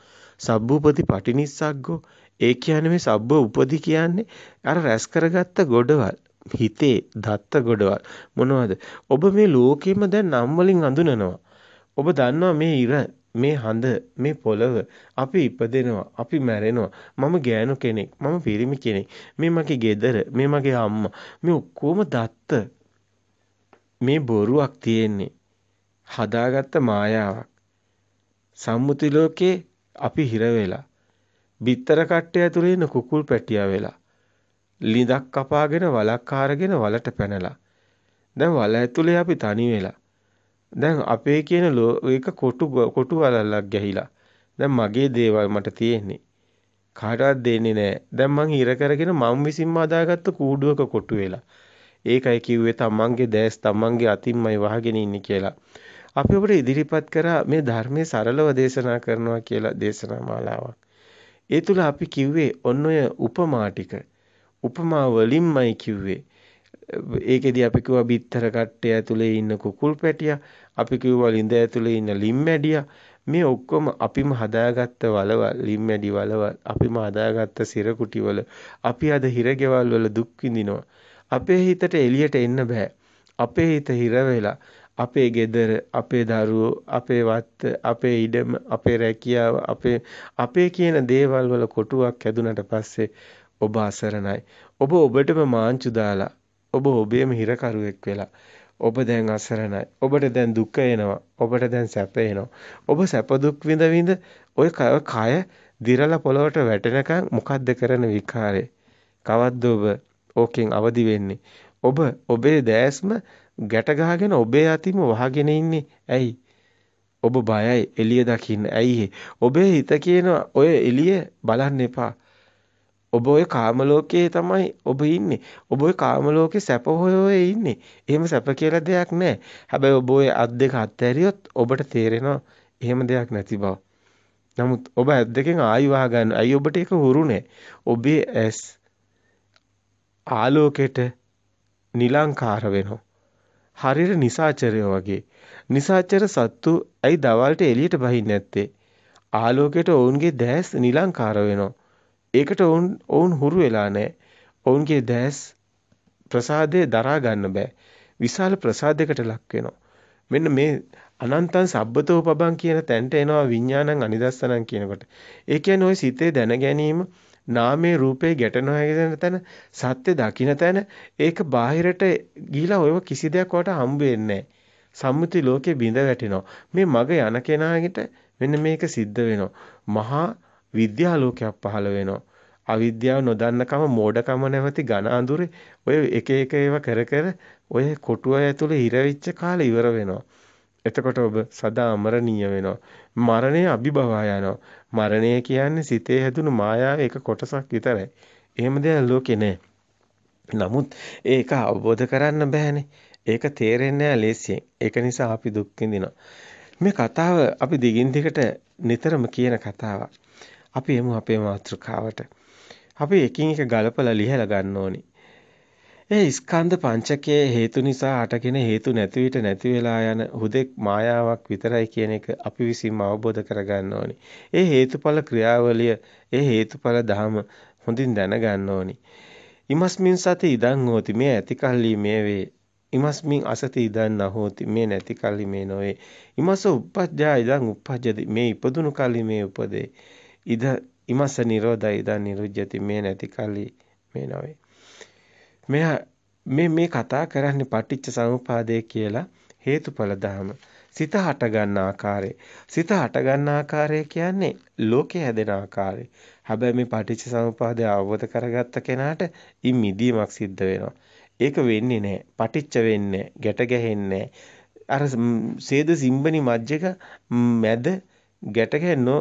සබ්බූපති පටිනිස්සග්ගෝ ඒ කියන්නේ මේ සබ්බ උපදි කියන්නේ අර රැස් කරගත්ත ගොඩවල් හිතේ දත්ත ගොඩවල් මොනවද ඔබ මේ ලෝකෙම දැන් නම් වලින් අඳුනනවා ඔබ දන්නවා මේ ඉර මේ හඳ මේ පොළව අපි ඉපදෙනවා අපි මැරෙනවා මම ගෑනු කෙනෙක් මම පිරිමි කෙනෙක් මේ මගේ ගෙදර මේ මගේ අම්මා මේ ඔක්කොම දත්ත මේ බොරුවක් තියෙන්නේ හදාගත්ත මායාවක් සම්මුති ලෝකේ අපි හිර වෙලා බිත්තර කට්ටය ඇතුලේ ඉන්න කුකුල් පැටියා වෙලා ලිඳක් කපාගෙන වලක් අරගෙන වලට පැනලා දැන් වල ඇතුලේ අපි තනි වෙලා දැන් අපේ කියන ඒක කොටු කොටු වලල්ලක් ගැහිලා දැන් මගේ දේවල් මට තියෙන්නේ කාටවත් දෙන්නේ නැහැ දැන් මං හිර කරගෙන මම විසින්ම අදාගත්ත කූඩුවක කොටු වෙලා ඒකයි කිව්වේ තමන්ගේ දැස් තමන්ගේ අතින්මයි වහගෙන ඉන්නේ කියලා අපි ඔබට ඉදිරිපත් කරා මේ ධර්මයේ සරලව දේශනා කරනවා කියලා දේශනා මාලාවක්. ඒ තුල අපි කිව්වේ ඔන්න ඔය උපමා ටික. උපමා වලින්මයි කිව්වේ. ඒකෙදි අපි කිව්වා බිත්තර කට්ටය ඇතුලේ ඉන්න කුකුල් පැටියා, අපි කිව්වා ලිඳ ඇතුලේ ඉන්න ලිම්මැඩියා. මේ ඔක්කොම අපිම හදාගත්ත වලවල් ලිම්මැඩි වලවල් අපිම හදාගත්ත සිරකුටි වල අපි අද හිරගෙවල් වල දුක් විඳිනවා අපේ හිතට එළියට එන්න බෑ අපේ හිත හිර වෙලා අපේ ගෙදර, අපේ දරුවෝ, අපේ වත්ත, අපේ ඉඩම, අපේ රැකියාව, අපේ අපේ කියන දේවල් වල කොටුවක් හැදුනට පස්සේ ඔබ අසරණයි. ඔබ ඔබටම මාංචු දාලා, ඔබ ඔබේම හිරකරුවෙක් වෙලා ඔබ දැන් අසරණයි. ඔබට දැන් දුක එනවා. ඔබට දැන් සැප එනවා. ඔබ සැප දුක් විඳ විඳ ඔය කය දිරලා පොළවට වැටෙනකන් මොකද්ද කරන විකාරේ? කවද්ද ඔබ ඕකෙන් අවදි වෙන්නේ? ඔබ ඔබේ දෑස්ම ගැට ගහගෙන ඔබේ අතිම වහගෙන ඉන්නේ ඇයි? ඔබ බයයි එළිය දකින්න. ඇයි ඔබේ හිත කියන ඔය එළිය බලන්න එපා. ඔබ ওই කාම ලෝකයේ තමයි ඔබ ඉන්නේ. ඔබ ওই කාම ලෝකේ සැප හොයෝයේ ඉන්නේ. එහෙම සැප කියලා දෙයක් නැහැ. හැබැයි ඔබ ওই අත් දෙක අත්හැරියොත් ඔබට තේරෙනවා එහෙම දෙයක් නැති බව. නමුත් ඔබ ඇස් දෙකෙන් ආයි වහ ගන්න. අයි ඔබට ඒක හුරු නැහැ. ඔබේ ඇස් ආලෝකයට නිලංකාර වෙනවා. හරියට නිසාචරයෝ වගේ. නිසාචර සත්තු ඇයි දවල්ට එළියට බහින්නේ නැත්තේ? ආලෝකයට ඔවුන්ගේ දැස් නිලංකාර වෙනවා. ඒකට ඔවුන් ඔවුන් හුරු වෙලා නැහැ. ඔවුන්ගේ දැස් ප්‍රසාදය දරා ගන්න බෑ. විශාල ප්‍රසාදයකට ලක් වෙනවා. මෙන්න මේ අනන්තං සබ්බතෝ පබං කියන තැනට එනවා විඥානං අනිදස්සනං කියනකොට. ඒ කියන්නේ ওই සිතේ දැන ගැනීම නාමයේ රූපේ ගැටෙනවා තැන සත්‍ය දකින්න තැන ඒක බාහිරට ගිහිලා ඔයව කිසි දෙයක් ඔයාලට හම්බ වෙන්නේ සම්මුති ලෝකේ බිඳ වැටෙනවා. මේ මග යන කෙනාගෙට මෙන්න මේක සිද්ධ වෙනවා. මහා විද්‍යා ලෝකයක් පහළ වෙනවා. අවිද්‍යාව නොදන්නකම මෝඩකම නැවති ඝන අඳුරේ ඔය එක එක ඒවා කර කර ඔය කොටුව ඇතුලේ හිරවිච්ච කාලේ ඉවර වෙනවා. එතකොට ඔබ සදා අමරණීය වෙනවා. මරණය අභිභවා යනවා. මරණය කියන්නේ සිතේ හැදුණු මායාවේ එක කොටසක් විතරයි. එහෙම දෙයක් ලෝකේ නැහැ. නමුත් ඒක අවබෝධ කරන්න බෑනේ. ඒක තේරෙන්නේ නැහැ ලේසියෙන්. ඒක නිසා අපි දුක් විඳිනවා. මේ කතාව අපි දිගින් දිගට නිතරම කියන කතාවක්. අපි එමු අපේ මාතෘකාවට. අපි එකින් එක ගලපලා ලියලා ගන්න ඕනේ. ඒ ස්කන්ධ පංචකයේ හේතු නිසා හටගෙන හේතු නැති විට නැති වෙලා යන හුදෙක් මායාවක් විතරයි කියන එක අපි විසින්ම අවබෝධ කරගන්න ඕනේ. ඒ හේතුඵල ක්‍රියාවලිය, ඒ හේතුඵල ධම හොඳින් දැනගන්න ඕනේ. ඉමස්මින් සති ඉදං හෝති මේ ඇතිකල්ලි මේ වේ ඉමස්මින් අසති ඉදන් නහෝති මේ නැති කල්ලි මේ නොවේ ඉමස උප්පජ්ජා ඉදන් උප්පජ්ජති මේ ඉපදුණු කල්ලි මේ උපදේ ඉද ඉමස නිරෝධා ඉදන් නිරුජ්ජති මේ නැති කල්ලි මේ නොවේ මෙයා මේ මේ කතා කරන්නේ පටිච්ච සමුපාදය කියලා හේතුඵල ධහම. සිත හට ගන්න ආකාරය. සිත හට ගන්න ආකාරය කියන්නේ ලෝකේ හැදෙන ආකාරය. හැබැයි මේ පටිච්ච සමුපාදය අවබෝධ කරගත්ත කෙනාට ඉන් මිදීමක් සිද්ධ වෙනවා. ඒක වෙන්නේ නැහැ. පටිච්ච වෙන්නේ ගැට ගැහෙන්නේ අර සේද සිම්බනි මජ්ජක මැද ගැට ගැහෙනෝ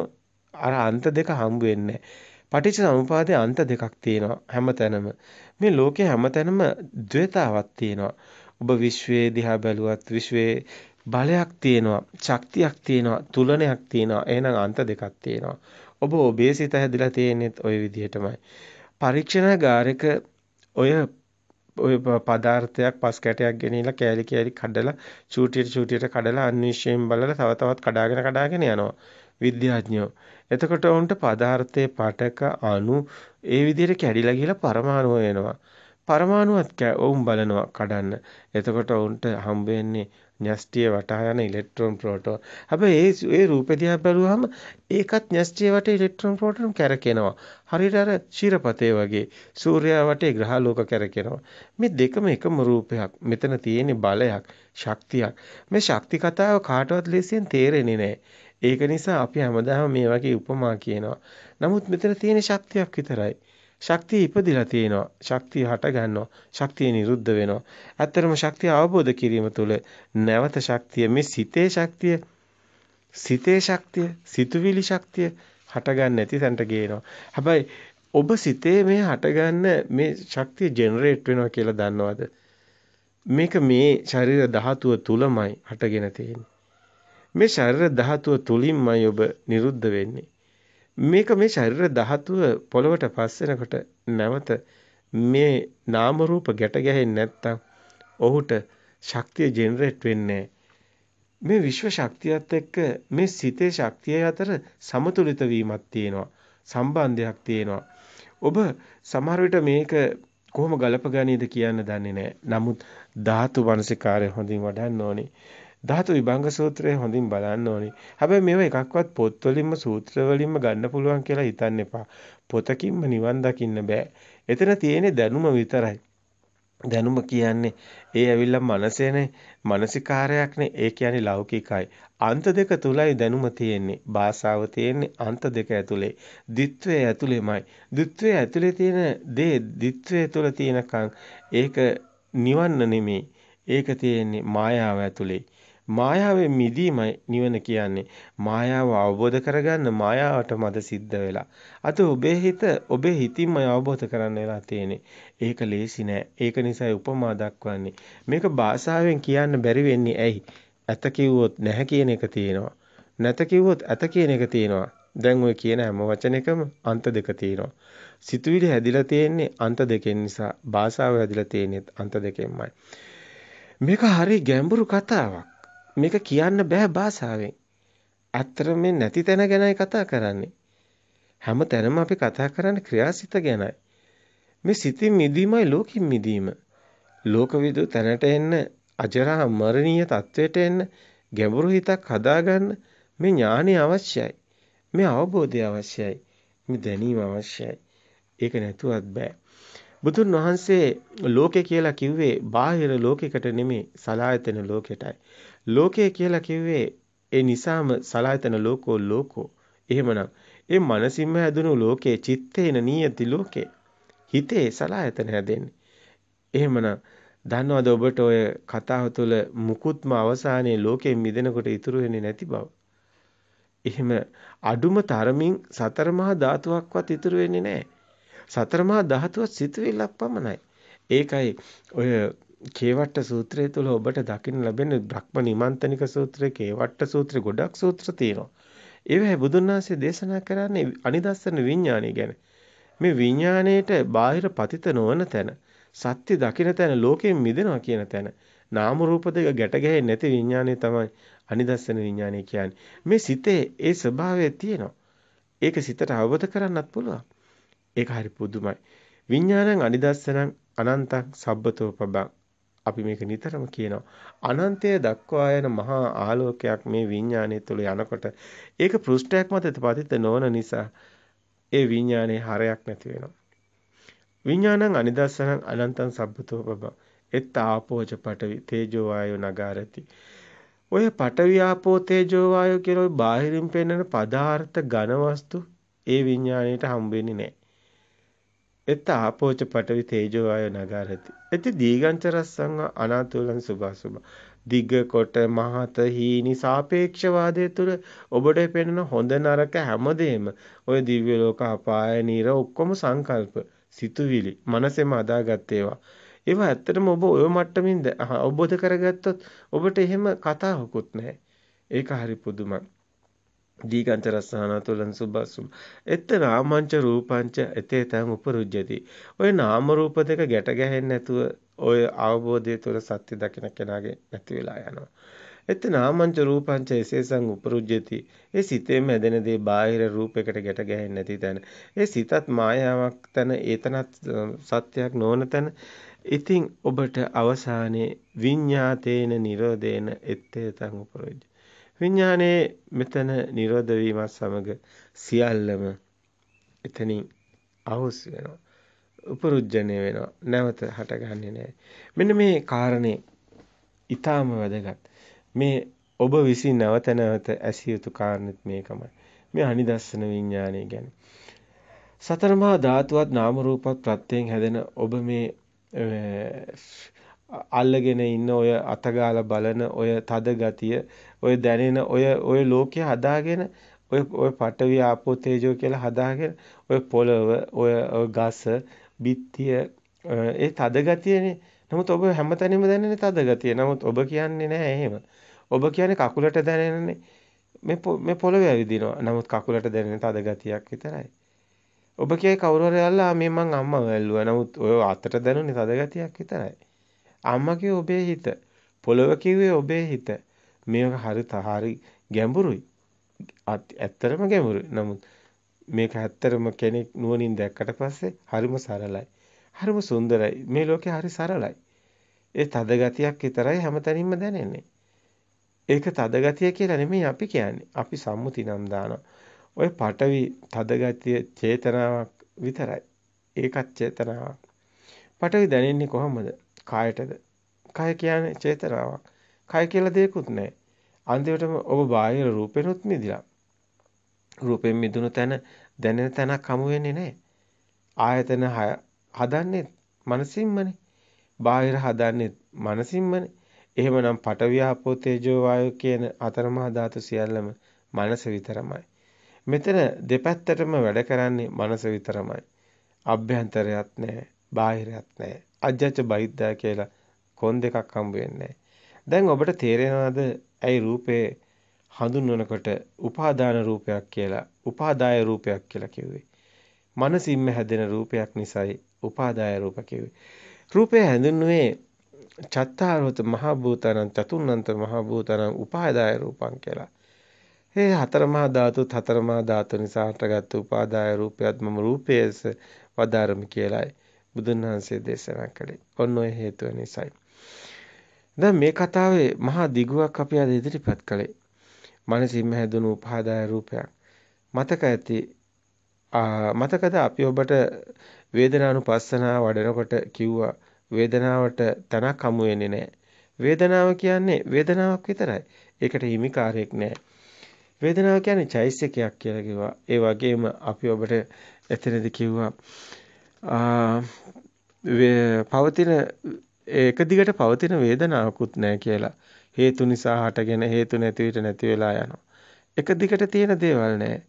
අර අන්ත දෙක හම්බ වෙන්නේ පටිච්ච සමුපාදයේ අන්ත දෙකක් තියෙනවා හැමතැනම. මේ ලෝකේ හැමතැනම ද්වේතාවක් තියෙනවා. ඔබ විශ්වයේ දිහා බැලුවත් විශ්වයේ බලයක් තියෙනවා, ශක්තියක් තියෙනවා, තුලනයක් තියෙනවා. එහෙනම් අන්ත දෙකක් තියෙනවා. ඔබ ඔබේ සිත හැදිලා තියෙන්නේ ওই විදිහටමයි. පරීක්ෂණාගාරයක ඔය ඔය පදාර්ථයක් පස් කැටයක් ගෙනිලා කෑලි කෑලි කඩලා චූටියට චූටියට කඩලා අන්විෂයෙන් බලලා තව තවත් කඩාගෙන කඩාගෙන යනවා විද්‍යාඥයෝ එතකොට උන්ට පදාර්ථයේ පාඨක අණු ඒ විදිහට කැඩිලා ගිහලා පරමාණු වෙනවා. පරමාණුවත් ඔවුන් බලනවා කඩන්න. එතකොට ඔවුන්ට හම්බ වෙන්නේ න්‍යෂ්ටිය වටා යන ඉලෙක්ට්‍රෝන ප්‍රෝටෝන. හැබැයි ඒ ඒ රූපෙ දිහා බැලුවම ඒකත් න්‍යෂ්ටිය වටේ ඉලෙක්ට්‍රෝන ප්‍රෝටෝන කැරකෙනවා. හරියට අර ශිරපතේ වගේ සූර්යයා වටේ ග්‍රහලෝක කැරකෙනවා. මේ දෙකම එකම රූපයක්. මෙතන තියෙන බලයක්, ශක්තියක්. මේ ශක්ති කතාව කාටවත් ලේසියෙන් තේරෙන්නේ නැහැ. ඒක නිසා අපි හැමදාම මේ වගේ උපමා කියනවා. නමුත් මෙතන තියෙන ශක්තියක් විතරයි. ශක්තිය ඉපදිලා තියෙනවා. ශක්තිය හට ගන්නවා. ශක්තිය නිරුද්ධ වෙනවා. ඇත්තරම ශක්තිය අවබෝධ කිරීම තුළ නැවත ශක්තිය මේ සිතේ ශක්තිය සිතේ ශක්තිය, සිතුවිලි ශක්තිය හටගන්න නැති තැනට ගේනවා. හැබැයි ඔබ සිතේ මේ හටගන්න මේ ශක්තිය ජෙනරේට් වෙනවා කියලා දන්නවද? මේක මේ ශරීර ධාතුව තුලමයි හටගෙන තියෙන්නේ. මේ ශරීර ධාතුව තුලින්මයි ඔබ නිරුද්ධ වෙන්නේ. මේක මේ ශරීර ධාතුව පොළවට පස්සෙනකොට නැවත මේ නාම රූප ගැට ගැහෙන්නේ නැත්තම් ඔහුට ශක්තිය ජෙනරේට් වෙන්නේ මේ විශ්ව ශක්තියත් එක්ක මේ සිතේ ශක්තිය අතර සමතුලිත වීමක් තියෙනවා සම්බන්ධයක් තියෙනවා ඔබ සමහර විට මේක කොහොම ගලප ගනීද කියන්න දන්නේ නැහැ නමුත් ධාතු මනසිකාරය හොඳින් වඩන්න ඕනේ ධාතු විභංග සූත්‍රය හොඳින් බලන්න ඕනේ. හැබැයි මේවා එකක්වත් පොත්වලින්ම සූත්‍රවලින්ම ගන්න පුළුවන් කියලා හිතන්න එපා. පොතකින්ම නිවන් දකින්න බෑ. එතන තියෙන්නේ දැනුම විතරයි. දැනුම කියන්නේ ඒ ඇවිල්ලා මනසේනේ මානසිකාරයක්නේ ඒ කියන්නේ ලෞකිකයි අන්ත දෙක තුලයි දැනුම තියෙන්නේ භාෂාව තියෙන්නේ අන්ත දෙක ඇතුලේ ද්විත්වය ඇතුලේමයි ද්විත්වය ඇතුලේ තියෙන දේ ද්විත්වය තුල තියෙනකන් ඒක නිවන්න නෙමෙයි ඒක තියෙන්නේ මායාව ඇතුලේ මායාවෙන් මිදීම නිවන කියන්නේ. මායාව අවබෝධ කරගන්න මායාවට මද සිද්ධ වෙලා. අත ඔබේ හිත ඔබේ හිතින්ම අවබෝධ කරන්න වෙලා තියෙන්නේ. ඒක ලේසි නෑ. ඒක නිසායි උපමා දක්වන්නේ. මේක භාෂාවෙන් කියන්න බැරි වෙන්නේ ඇයි? ඇත කිව්වොත් නැහැ කියන එක තියෙනවා. නැත කිව්වොත් ඇත කියන එක තියෙනවා. දැන් ඔය කියන හැම වචනයකම අන්ත දෙක තියෙනවා. සිතුවිලි හැදිලා තියෙන්නේ අන්ත දෙකෙන් නිසා භාෂාව හැදිලා තියෙන්නේ අන්ත දෙකෙන්මයි. මේක හරි ගැඹුරු කතාවක්. මේක කියන්න බෑ භාෂාවෙන්. ඇත්තට මේ නැති තැන ගැනයි කතා කරන්නේ. හැම තැනම අපි කතා කරන්නේ ක්‍රියාසිත ගැනයි. මේ සිතින් මිදීමයි ලෝකින් මිදීම. ලෝකවිදු තැනට එන්න අජරා මරණීය තත්වයට එන්න ගැඹුරු හිතක් හදාගන්න මේ ඥානය අවශ්‍යයි. මේ අවබෝධය අවශ්‍යයි. මේ දැනීම අවශ්‍යයි. ඒක නැතුවත් බෑ. බුදුන් වහන්සේ ලෝකේ කියලා කිව්වේ බාහිර ලෝකයකට නෙමෙයි සලායතන ලෝකයටයි. ලෝකය කියලා කිව්වේ ඒ නිසාම සලායතන ලෝකෝ ලෝකෝ. එහෙමනම් ඒ මනසින්ම හැදුණු ලෝකේ චිත්තේන නියති ලෝකේ. හිතේ සලායතන හැදෙන්නේ. එහෙමනම් දන්නවද ඔබට ඔය කතාව තුළ මුකුත්ම අවසානයේ ලෝකයෙන් මිදෙනකොට ඉතුරු වෙන්නේ නැති බව? එහෙම අඩුම තරමින් සතරමහා ධාතුවක්වත් ඉතුරු වෙන්නේ නැහැ. සතරමහා ධාතුව සිතුවිල්ලක් පමණයි. ඒකයි ඔය කේවට්ට සූත්‍රය තුළ ඔබට දකින්න ලැබෙන බ්‍රහ්ම නිමන්තනික සූත්‍රය, කේවට්ට සූත්‍රය ගොඩක් සූත්‍ර තියෙනවා. ඒවැයි බුදුන් වහන්සේ දේශනා කරන්නේ අනිදස්සන විඥානය ගැන. මේ විඥාණයට බාහිර පතිත නොවන තැන, සත්‍ය දකින තැන, ලෝකයෙන් මිදෙනවා කියන තැන, නාම රූප දෙක ගැට ගැහෙන්නේ නැති විඥානය තමයි අනිදස්සන විඥානය කියන්නේ. මේ සිතේ ඒ ස්වභාවය තියෙනවා. ඒක සිතට අවබෝධ කරන්නත් පුළුවන්. ඒක හරි පුදුමයි. විඥානං අනිදස්සනං අනන්තං සබ්බතෝ පබං අපි මේක නිතරම කියනවා. අනන්තය දක්වා යන මහා ආලෝකයක් මේ විඥානය තුළ යනකොට ඒක පෘෂ්ඨයක් මත පතිත නොවන නිසා ඒ විඥානයේ හරයක් නැති වෙනවා. විඥානං අනිදස්සනං අනන්තං සබ්බතෝ බබ. එත් ආපෝච පටවි තේජෝ වායෝ නගාරති. ඔය පටවි ආපෝ තේජෝ වායෝ කියලා ඔය බාහිරින් පෙන්වන පදාර්ථ ඝන වස්තු ඒ විඥාණයට හම්බ වෙන්නේ නැහැ. එත ආපෝච පටවි තේජෝ ආය නගරති. එති දීගංච රස්සං අනාතුලං සුභසුභ. දිග කොට මහත හීනි සාපේක්ෂ වාදයේ තුල ඔබට පෙනෙන හොඳ නරක හැමදේම ඔය දිව්‍ය ලෝක අපාය නිර ඔක්කොම සංකල්ප සිතුවිලි මනසෙම අදාගත් ඒවා. ඒවා ඇත්තටම ඔබ ඔය මට්ටමින් අවබෝධ කරගත්තොත් ඔබට එහෙම කතාවකුත් නැහැ. ඒක හරි පුදුමයි. දීගංච රසහනතෝ ලංසුබ්බසුම් එත්ත නාමංච රූපංච එතේතං උපරුජ්ජති ඔය නාම රූප දෙක ගැට ගැහෙන්නේ නැතුව ඔය අවබෝධය තුළ සත්‍ය දකින කෙනාගේ නැති වෙලා යනවා එත්ත නාමංච රූපංච එසේසං උපරුජ්ජති ඒ සිතේම ඇදෙන දේ බාහිර රූපයකට ගැට ගැහෙන්නේ නැති තැන ඒ සිතත් මායාවක් තැන ඒතනත් සත්‍යයක් නොවන තැන ඉතින් ඔබට අවසානයේ විඤ්ඤාතේන නිරෝධේන එත්තේතං උපරුජ්ජති විඥානයේ මෙතන නිරෝධ වීමත් සමග සියල්ලම එතනින් අහුස් වෙනවා. උපරුජ්ජණය වෙනවා. නැවත හටගන්නේ නැහැ. මෙන්න මේ කාරණේ ඊටාම වැදගත්. මේ ඔබ විසින් නැවත නැවත ඇසිය යුතු කාරණෙත් මේකමයි. මේ අනිදස්සන විඥානය ගැන. සතර මහා ධාතුවත් නාම රූපත් ප්‍රත්‍යයෙන් හැදෙන ඔබ මේ අල්ලගෙන ඉන්න ඔය අතගාලා බලන ඔය තද ගතිය ඔය දැනෙන ඔය ඔය ලෝකේ හදාගෙන ඔය ඔය පඨවි ආපෝ තේජෝ කියලා හදාගෙන ඔය පොළව ඔය ගස බිත්තිය ඒ තද ගතියනේ නමුත් ඔබ හැමතැනම දැනෙන තද ගතිය නමුත් ඔබ කියන්නේ නැහැ එහෙම ඔබ කියන්නේ කකුලට දැනෙනනේ මේ මේ පොළවේ ඇවිදිනවා නමුත් කකුලට දැනෙන තද ගතියක් විතරයි ඔබ කියයි කවුරු හරි අල්ලා මේ මං අම්මා වැල්ලුවා නමුත් ඔය අතට දැනුනේ තද ගතියක් විතරයි අම්මා ඔබේ හිත. පොළව කිව්වේ ඔබේ හිත. මේක හරි හරි ගැඹුරුයි. ඇත්තරම ගැඹුරුයි. නමුත් මේක ඇත්තරම කෙනෙක් නුවණින් දැක්කට පස්සේ හරිම සරලයි. හරිම සුන්දරයි. මේ ලෝකේ හරි සරලයි. ඒ තද ගතියක් විතරයි හැමතැනින්ම දැනෙන්නේ. ඒක තද ගතිය කියලා නෙමෙයි අපි කියන්නේ. අපි සම්මුති නම් දානවා. ඔය පටවි තද ගතිය චේතනාවක් විතරයි. ඒකත් චේතනාවක්. පටවි දැනෙන්නේ කොහොමද? කායටද කය කියන්නේ චේතනාවක්. කය කියලා දෙයක්වත් නැහැ. අන්තිමටම ඔබ බාහිර රූපෙනුත් මිදිලා. රූපෙන් මිදුණු තැන දැනෙන තැනක් හමු වෙන්නේ නැහැ. ආයතන හදන්නේ මනසින්මනේ. බාහිර හදන්නේ මනසින්මනේ. එහෙමනම් පටවියාපෝ තේජෝ වායෝ කියන අතරමහා ධාතු සියල්ලම මනස විතරමයි. මෙතන දෙපැත්තටම වැඩ කරන්නේ මනස විතරමයි. අභ්‍යන්තරයක් නැහැ, බාහිරයක් නැහැ. අජ්ජච්ච බයිද්දා කියලා කොන් දෙකක් හම්බ වෙන්නේ දැන් ඔබට තේරෙනවද ඇයි රූපේ හඳුන්වනකොට උපාදාන රූපයක් කියලා උපාදාය රූපයක් කියලා කිව්වේ. මනසින්ම හැදෙන රූපයක් නිසායි උපාදාය රූප කිව්වේ. රූපය හැඳින්නුවේ චත්තාරෝත මහ භූතනං චතුන්නන්ත මහ භූතනං උපාදාය රූපං කියලා. මේ හතර මහා ධාතුත් හතර මහා ධාතු නිසා හටගත් උපාදාය රූපයත් මම රූපයේස වදාරමි කියලායි. බුදුන් වහන්සේ දේශනා කළේ. ඔන්න ඔය හේතුව නිසායි. දැන් මේ කතාවේ මහා දිගුවක් අපි අද ඉදිරිපත් කළේ. මනසින්ම හැදුණු උපාදාය රූපයක්. මතක ඇති මතකද අපි ඔබට වේදනානුපස්සනාව වඩනකොට කිව්වා වේදනාවට තනක් හමු වෙන්නේ නැහැ. වේදනාව කියන්නේ වේදනාවක් විතරයි. ඒකට හිමිකාරයක් නැහැ. වේදනාව කියන්නේ චෛසිකයක් කියලා කිව්වා. ඒ වගේම අපි ඔබට එතනදි කිව්වා පවතින එක දිගට පවතින වේදනාවකුත් නැහැ කියලා. හේතු නිසා හටගෙන හේතු නැති විට නැති වෙලා යනවා. එක දිගට තියෙන දේවල් නැහැ.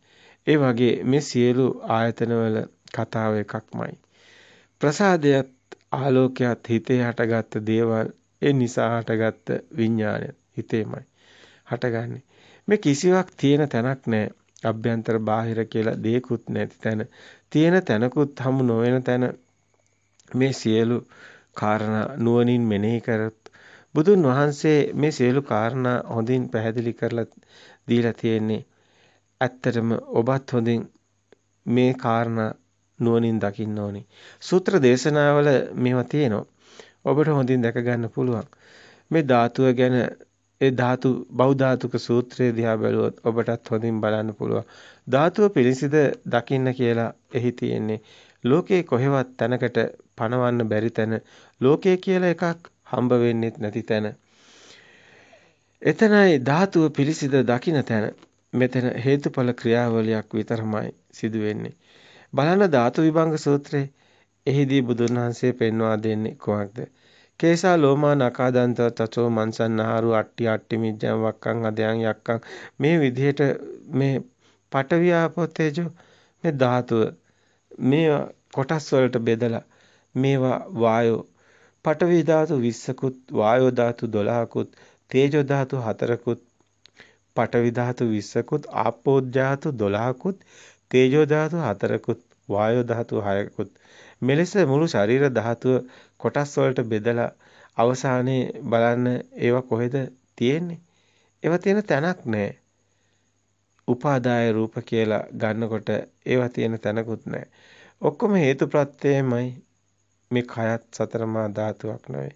ඒ වගේ මේ සියලු ආයතනවල කතාව එකක්මයි. ප්‍රසාදයත් ආලෝකයත් හිතේ හටගත්ත දේවල් ඒ නිසා හටගත්ත විඥාණය හිතේමයි හටගන්නේ. මේ කිසිවක් තියෙන තැනක් නැහැ. අභ්‍යන්තර බාහිර කියලා දෙයක්වත් නැති තැන තියෙන තැනකුත් හමු නොවන තැන මේ සියලු කාරණා නුවණින් මෙනෙහි කරත් බුදුන් වහන්සේ මේ සියලු කාරණා හොඳින් පැහැදිලි කරලා දීලා තියෙන්නේ ඇත්තටම ඔබත් හොඳින් මේ කාරණා නුවණින් දකින්න ඕනේ සූත්‍ර දේශනාවල මේවා තියෙනවා ඔබට හොඳින් දැක ගන්න පුළුවන් මේ ධාතුව ගැන ඒ ධාතු බෞද්ධාතුක සූත්‍රය දිහා බැලුවොත් ඔබටත් හොඳින් බලන්න පුළුවන්. ධාතුව පිළිසිඳ දකින්න කියලා එහි තියෙන්නේ. ලෝකේ කොහෙවත් තැනකට පණවන්න බැරි තැන, ලෝකේ කියලා එකක් හම්බ වෙන්නේත් නැති තැන. එතනයි ධාතුව පිළිසිඳ දකින්න තැන. මෙතන හේතුඵල ක්‍රියාවලියක් විතරමයි සිදු වෙන්නේ. බලන්න ධාතු විභංග සූත්‍රයේ එහිදී බුදුන් වහන්සේ පෙන්වා දෙන්නේ කොහොමද? කේසා ලෝමා නකාදන්ත තතෝ මන්සන්නහරු අට්ටි අට්ටි මිජ්ජං වක්කං අධයන් යක්කං මේ විදිහට මේ පටවියාපෝතේජෝ මේ ධාතුව මේ කොටස් වලට බෙදලා මේවා වායෝ පටවි ධාතු 20කුත් වායෝ ධාතු 12කුත් තේජෝ ධාතු 4කුත් පටවි ධාතු 20කුත් ආපෝ ධාතු 12කුත් තේජෝ ධාතු 4කුත් වායෝ ධාතු 6කුත් මෙලෙස මුළු ශරීර ධාතුව කොටස් වලට බෙදලා අවසානයේ බලන්න ඒවා කොහෙද තියෙන්නේ? ඒවා තියෙන තැනක් නැහැ. උපාදාය රූප කියලා ගන්නකොට ඒවා තියෙන තැනකුත් නැහැ. ඔක්කොම හේතු ප්‍රත්‍යයමයි. මේ කයත් සතරමා ධාතුවක් නෙවෙයි.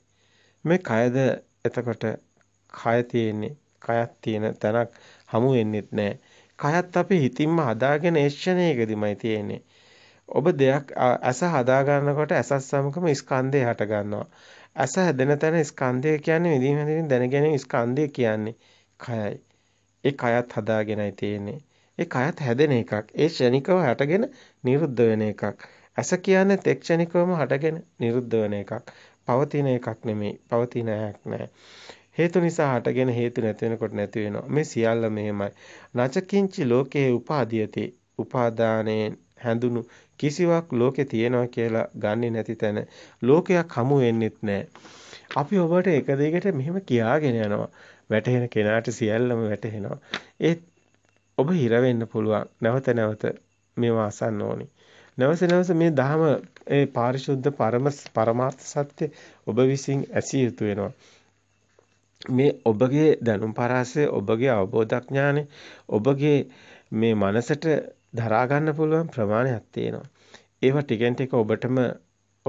මේ කයද එතකොට කය තියෙන්නේ කයත් තියෙන තැනක් හමු වෙන්නෙත් නැහැ. කයත් අපි හිතින්ම හදාගෙන ඒක්ෂණයකදීමයි තියෙන්නේ. ඔබ දෙයක් ඇස හදා ගන්නකොට ඇසත් සමගම ස්කන්ධය හට ගන්නවා. ඇස හැදෙන තැන ස්කන්ධය කියන්නේ විදීම හැදීම දැනගැනීම ස්කන්ධය කියන්නේ කයයි. ඒ කයත් හදාගෙනයි තියෙන්නේ. ඒ කයත් හැදෙන එකක්. ඒ ෂණිකව හටගෙන නිරුද්ධ වෙන එකක්. ඇස කියන්නේ තෙක් ෂණිකවම හටගෙන නිරුද්ධ වෙන එකක්. පවතින එකක් නෙමෙයි. පවතින එකක් නෑ. හේතු නිසා හටගෙන හේතු නැති වෙනකොට නැති වෙනවා. මේ සියල්ල මෙහෙමයි. නචකින්චි ලෝකේ උපාදීයති. උපාදානයේ හැඳුනු කිසිවක් ලෝකේ තියෙනවා කියලා ගන්නෙ නැති තැන ලෝකයක් හමු වෙන්නෙත් නැහැ. අපි ඔබට එක දිගට මෙහෙම කියාගෙන යනවා. වැටහෙන කෙනාට සියල්ලම වැටහෙනවා. ඒත් ඔබ හිර වෙන්න පුළුවන්. නැවත නැවත මේවා අසන්න ඕනේ. නැවස නැවස මේ ධහම ඒ පාරිශුද්ධ පරම පරමාර්ථ සත්‍ය ඔබ විසින් ඇසිය යුතු වෙනවා. මේ ඔබගේ දැනුම් පරාසය ඔබගේ අවබෝධඥානය ඔබගේ මේ මනසට දරා ගන්න පුළුවන් ප්‍රමාණයක් තියෙනවා. ඒවා ටිකෙන් ටික ඔබටම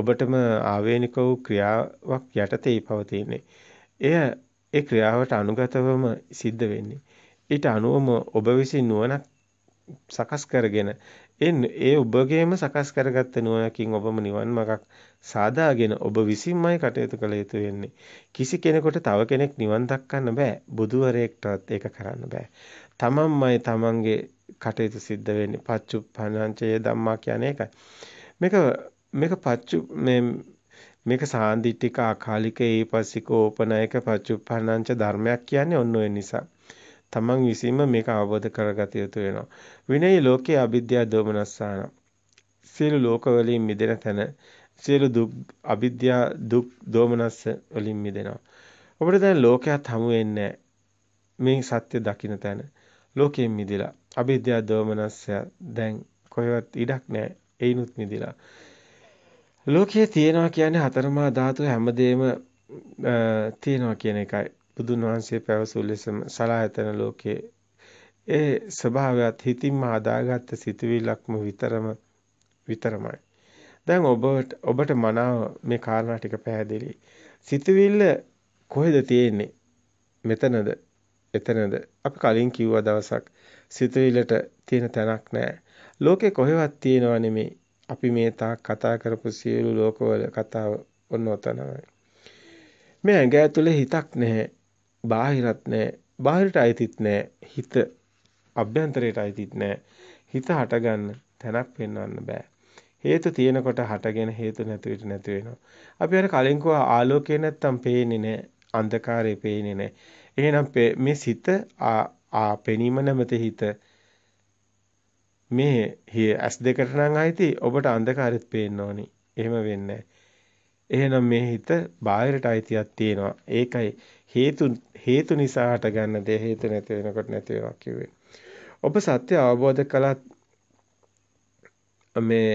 ඔබටම ආවේනික වූ ක්‍රියාවක් යටතේ පවතින්නේ. එය ඒ ක්‍රියාවට අනුගතවම සිද්ධ වෙන්නේ. ඊට අනුවම ඔබ විසින් නුවණක් සකස් කරගෙන ඒ ඔබගේම සකස් කරගත්ත නුවණකින් ඔබම නිවන් මාර්ගක් සාදාගෙන ඔබ විසින්මයි කටයුතු කළ යුතු වෙන්නේ. කිසි කෙනෙකුට තව කෙනෙක් නිවන් දක්කන්න බෑ. බුදුවරයෙක්ටවත් ඒක කරන්න බෑ. තමන්මයි තමන්ගේ කටයුතු සිද්ධ වෙන්නේ. පච්චුප්පනංචය ධම්මා කියන්නේ ඒකයි. මේක මේක පච්චු මේ මේක සාන්දිටික අකාලික ඒපසික ඕපනායක පච්චුප්පනංච ධර්මයක් කියන්නේ ඔන්න ඔය නිසා. තමන් විසීම මේක අවබෝධ කරගත යුතු වෙනවා. විනය ලෝකේ අවිද්‍යාව දෝමනස්සාන. සියලු ලෝකවලින් මිදෙන තැන සියලු දුක් අවිද්‍යාව දුක් දෝමනස්ස වලින් මිදෙනවා. අපිට දැන් ලෝකයක් හමු වෙන්නේ මේ සත්‍ය දකින්න තැන. ලෝකයෙන් මිදිලා. අවිද්‍යාව දෝමනස්සය දැන් කොහෙවත් ඉඩක් නැහැ. ඒිනුත් මිදිලා. ලෝකයේ තියෙනවා කියන්නේ හතරමා ධාතු හැමදේම තියෙනවා කියන එකයි. බුදුන් වහන්සේ පැවසූ ලෙසම සලායතන ලෝකයේ ඒ ස්වභාවයත් හිතින්ම හදාගත්ත සිතුවිල්ලක්ම විතරම විතරමයි. දැන් ඔබට ඔබට මනාව මේ කාරණා ටික පැහැදිලි. සිතුවිල්ල කොහෙද තියෙන්නේ? මෙතනද? එතනද අපි කලින් කිව්වා දවසක් සිතුවිල්ලට තියෙන තැනක් නැහැ. ලෝකේ කොහෙවත් තියෙනව නෙමේ. අපි මේ තාක් කතා කරපු සියලු ලෝකවල කතාව ඔන්න ඔතනමයි. මේ ඇඟ ඇතුලේ හිතක් නැහැ. බාහිරත් නැහැ. බාහිරට අයිතිත් නැහැ. හිත අභ්‍යන්තරයට අයිතිත් නැහැ. හිත හටගන්න තැනක් පෙන්වන්න බෑ. හේතු තියෙනකොට හටගෙන හේතු නැති විට නැති වෙනවා. අපි අර කලින් කෝ ආලෝකය නැත්තම් පේන්නේ නැහැ. අන්ධකාරය පේන්නේ නැහැ. එහෙනම් මේ සිත ආ පෙනීම නැමැති හිත මේ හිය S2කට නම් ආйти ඔබට අන්ධකාරෙත් පේන්න ඕනි. එහෙම වෙන්නේ එහෙනම් මේ හිත බාහිරට අයිතියක් තියෙනවා. ඒකයි හේතු හේතු නිසා හට ගන්න දේ හේතු නැති වෙනකොට නැති වෙනවා කියුවේ. ඔබ සත්‍ය අවබෝධ කළත් මේ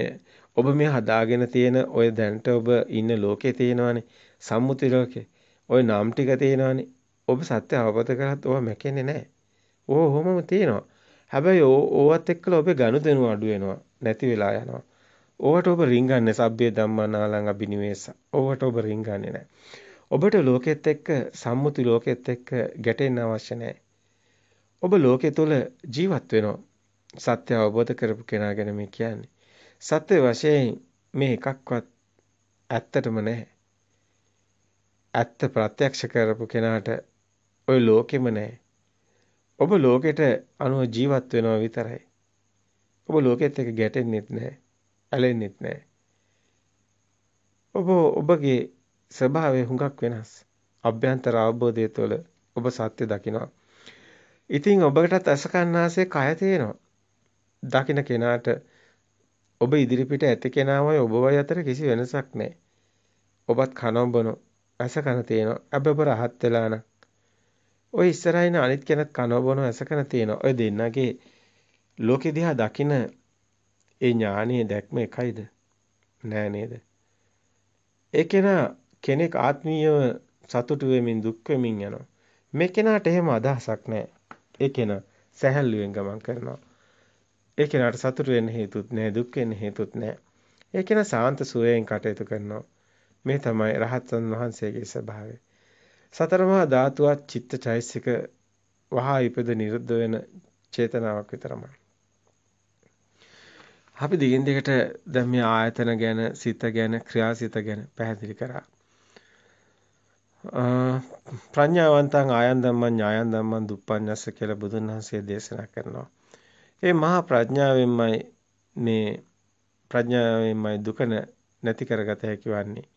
ඔබ මේ හදාගෙන තියෙන ඔය දැනට ඔබ ඉන්න ලෝකේ තියෙනවානේ සම්මුති ලෝකේ. ඔය නම් ටික තියෙනවානේ. ඔබ සත්‍ය අවබෝධ කරත් ඔබ මැකෙන්නේ නැහැ. ඕව ඔහොමම තියෙනවා. හැබැයි ඕවත් එක්කලා ඔබේ ගනුදෙනු අඩු වෙනවා. නැති වෙලා යනවා. ඕවට ඔබ රින්ගන්නේ සබ්බේ ධම්මනාලං අබිනිවේස. ඕවට ඔබ රින්ගන්නේ නැහැ. ඔබට ලෝකෙත් එක්ක සම්මුති ලෝකෙත් එක්ක ගැටෙන්න අවශ්‍ය නැහැ. ඔබ ලෝකෙ තුල ජීවත් වෙනවා. සත්‍ය අවබෝධ කරපු කෙනා ගැන මේ කියන්නේ. සත්‍ය වශයෙන් මේ එකක්වත් ඇත්තටම නැහැ. ඇත්ත ප්‍රත්‍යක්ෂ කරපු කෙනාට ඔය ලෝකෙම නැහැ. ඔබ ලෝකෙට අනුව ජීවත් වෙනවා විතරයි. ඔබ ලෝකෙත් එක්ක ගැටෙන්නෙත් නැහැ. ඇලෙන්නෙත් නැහැ. ඔබ ඔබගේ ස්වභාවය හුඟක් වෙනස්. අභ්‍යන්තර අවබෝධය තුළ ඔබ සත්‍ය දකිනවා. ඉතින් ඔබටත් අසකන්නාසේ කය තේනවා. දකින කෙනාට ඔබ ඉදිරිපිට ඇති කෙනාමයි ඔබවයි අතර කිසි වෙනසක් නැහැ. ඔබත් කනඹන අසකන තේනවා. අබබ රහත් වෙලාන ඔය ඉස්සරහින අනිත් කෙනත් කනව බොනව ඇසකන තියෙන ඔය දෙන්නගේ ලෝකෙ දිහා දකින ඒ ඥානීය දැක්ම එකයිද නෑ නේද ඒකේන කෙනෙක් ආත්මීයව සතුටු වෙමින් දුක් වෙමින් යනවා මේ කෙනාට එහෙම අදහසක් නෑ ඒකේන සැහැල්ලුවෙන් ගමන් කරනවා ඒ කෙනාට සතුට වෙන්න හේතුත් නෑ දුක් වෙන්න හේතුත් නෑ ඒ කෙනා සාන්ත සුවයෙන් කටයුතු කරනවා මේ තමයි රහතන් වහන්සේගේ ස්වභාවය සතරමහා ධාතුවත් චිත්ත චෛසික වහා ඉපද නිරුද්ධ වෙන චේතනාවක් විතරමයි. අපි දිගින් දිගට දැන් මේ ආයතන ගැන, සිත ගැන, ක්‍රියාසිත ගැන පැහැදිලි කරා. ප්‍රඥාවන්තං ආයන් ධම්මං ඥායන් ධම්මං දුප්පඤ්ඤස්ස කියලා බුදුන් වහන්සේ දේශනා කරනවා. ඒ මහා ප්‍රඥාවෙන්මයි මේ ප්‍රඥාවෙන්මයි දුක නැති කරගත හැකි වන්නේ.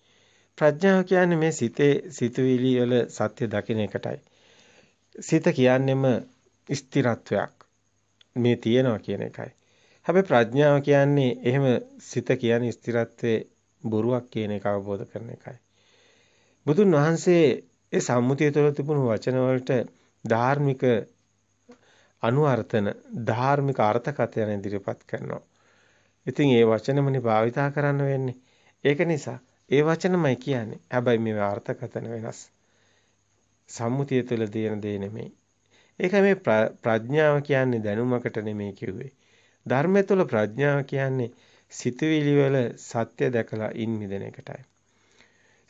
ප්‍රඥාව කියන්නේ මේ සිතේ සිතුවිලි වල සත්‍ය දකින එකටයි. සිත කියන්නේම ස්ථිරත්වයක්. මේ තියෙනවා කියන එකයි. හැබැයි ප්‍රඥාව කියන්නේ එහෙම සිත කියන්නේ ස්ථිරත්වයේ බොරුවක් කියන එක අවබෝධ කරන එකයි. බුදුන් වහන්සේ ඒ සම්මුතිය තුළ තිබුණු වචන වලට ධාර්මික අනුවර්තන ධාර්මික අර්ථකථන ඉදිරිපත් කරනවා. ඉතින් ඒ වචනමනේ භාවිතා කරන්න වෙන්නේ. ඒක නිසා ඒ වචනමයි කියන්නේ. හැබැයි මේවා අර්ථකතන වෙනස්. සම්මුතිය තුළ තියෙන දේ නෙමෙයි. ඒකයි මේ ප්‍රඥාව කියන්නේ දැනුමකට නෙමෙයි කිව්වේ. ධර්මය තුළ ප්‍රඥාව කියන්නේ සිතුවිලි වල සත්‍ය දැකලා ඉන් මිදෙන එකටයි.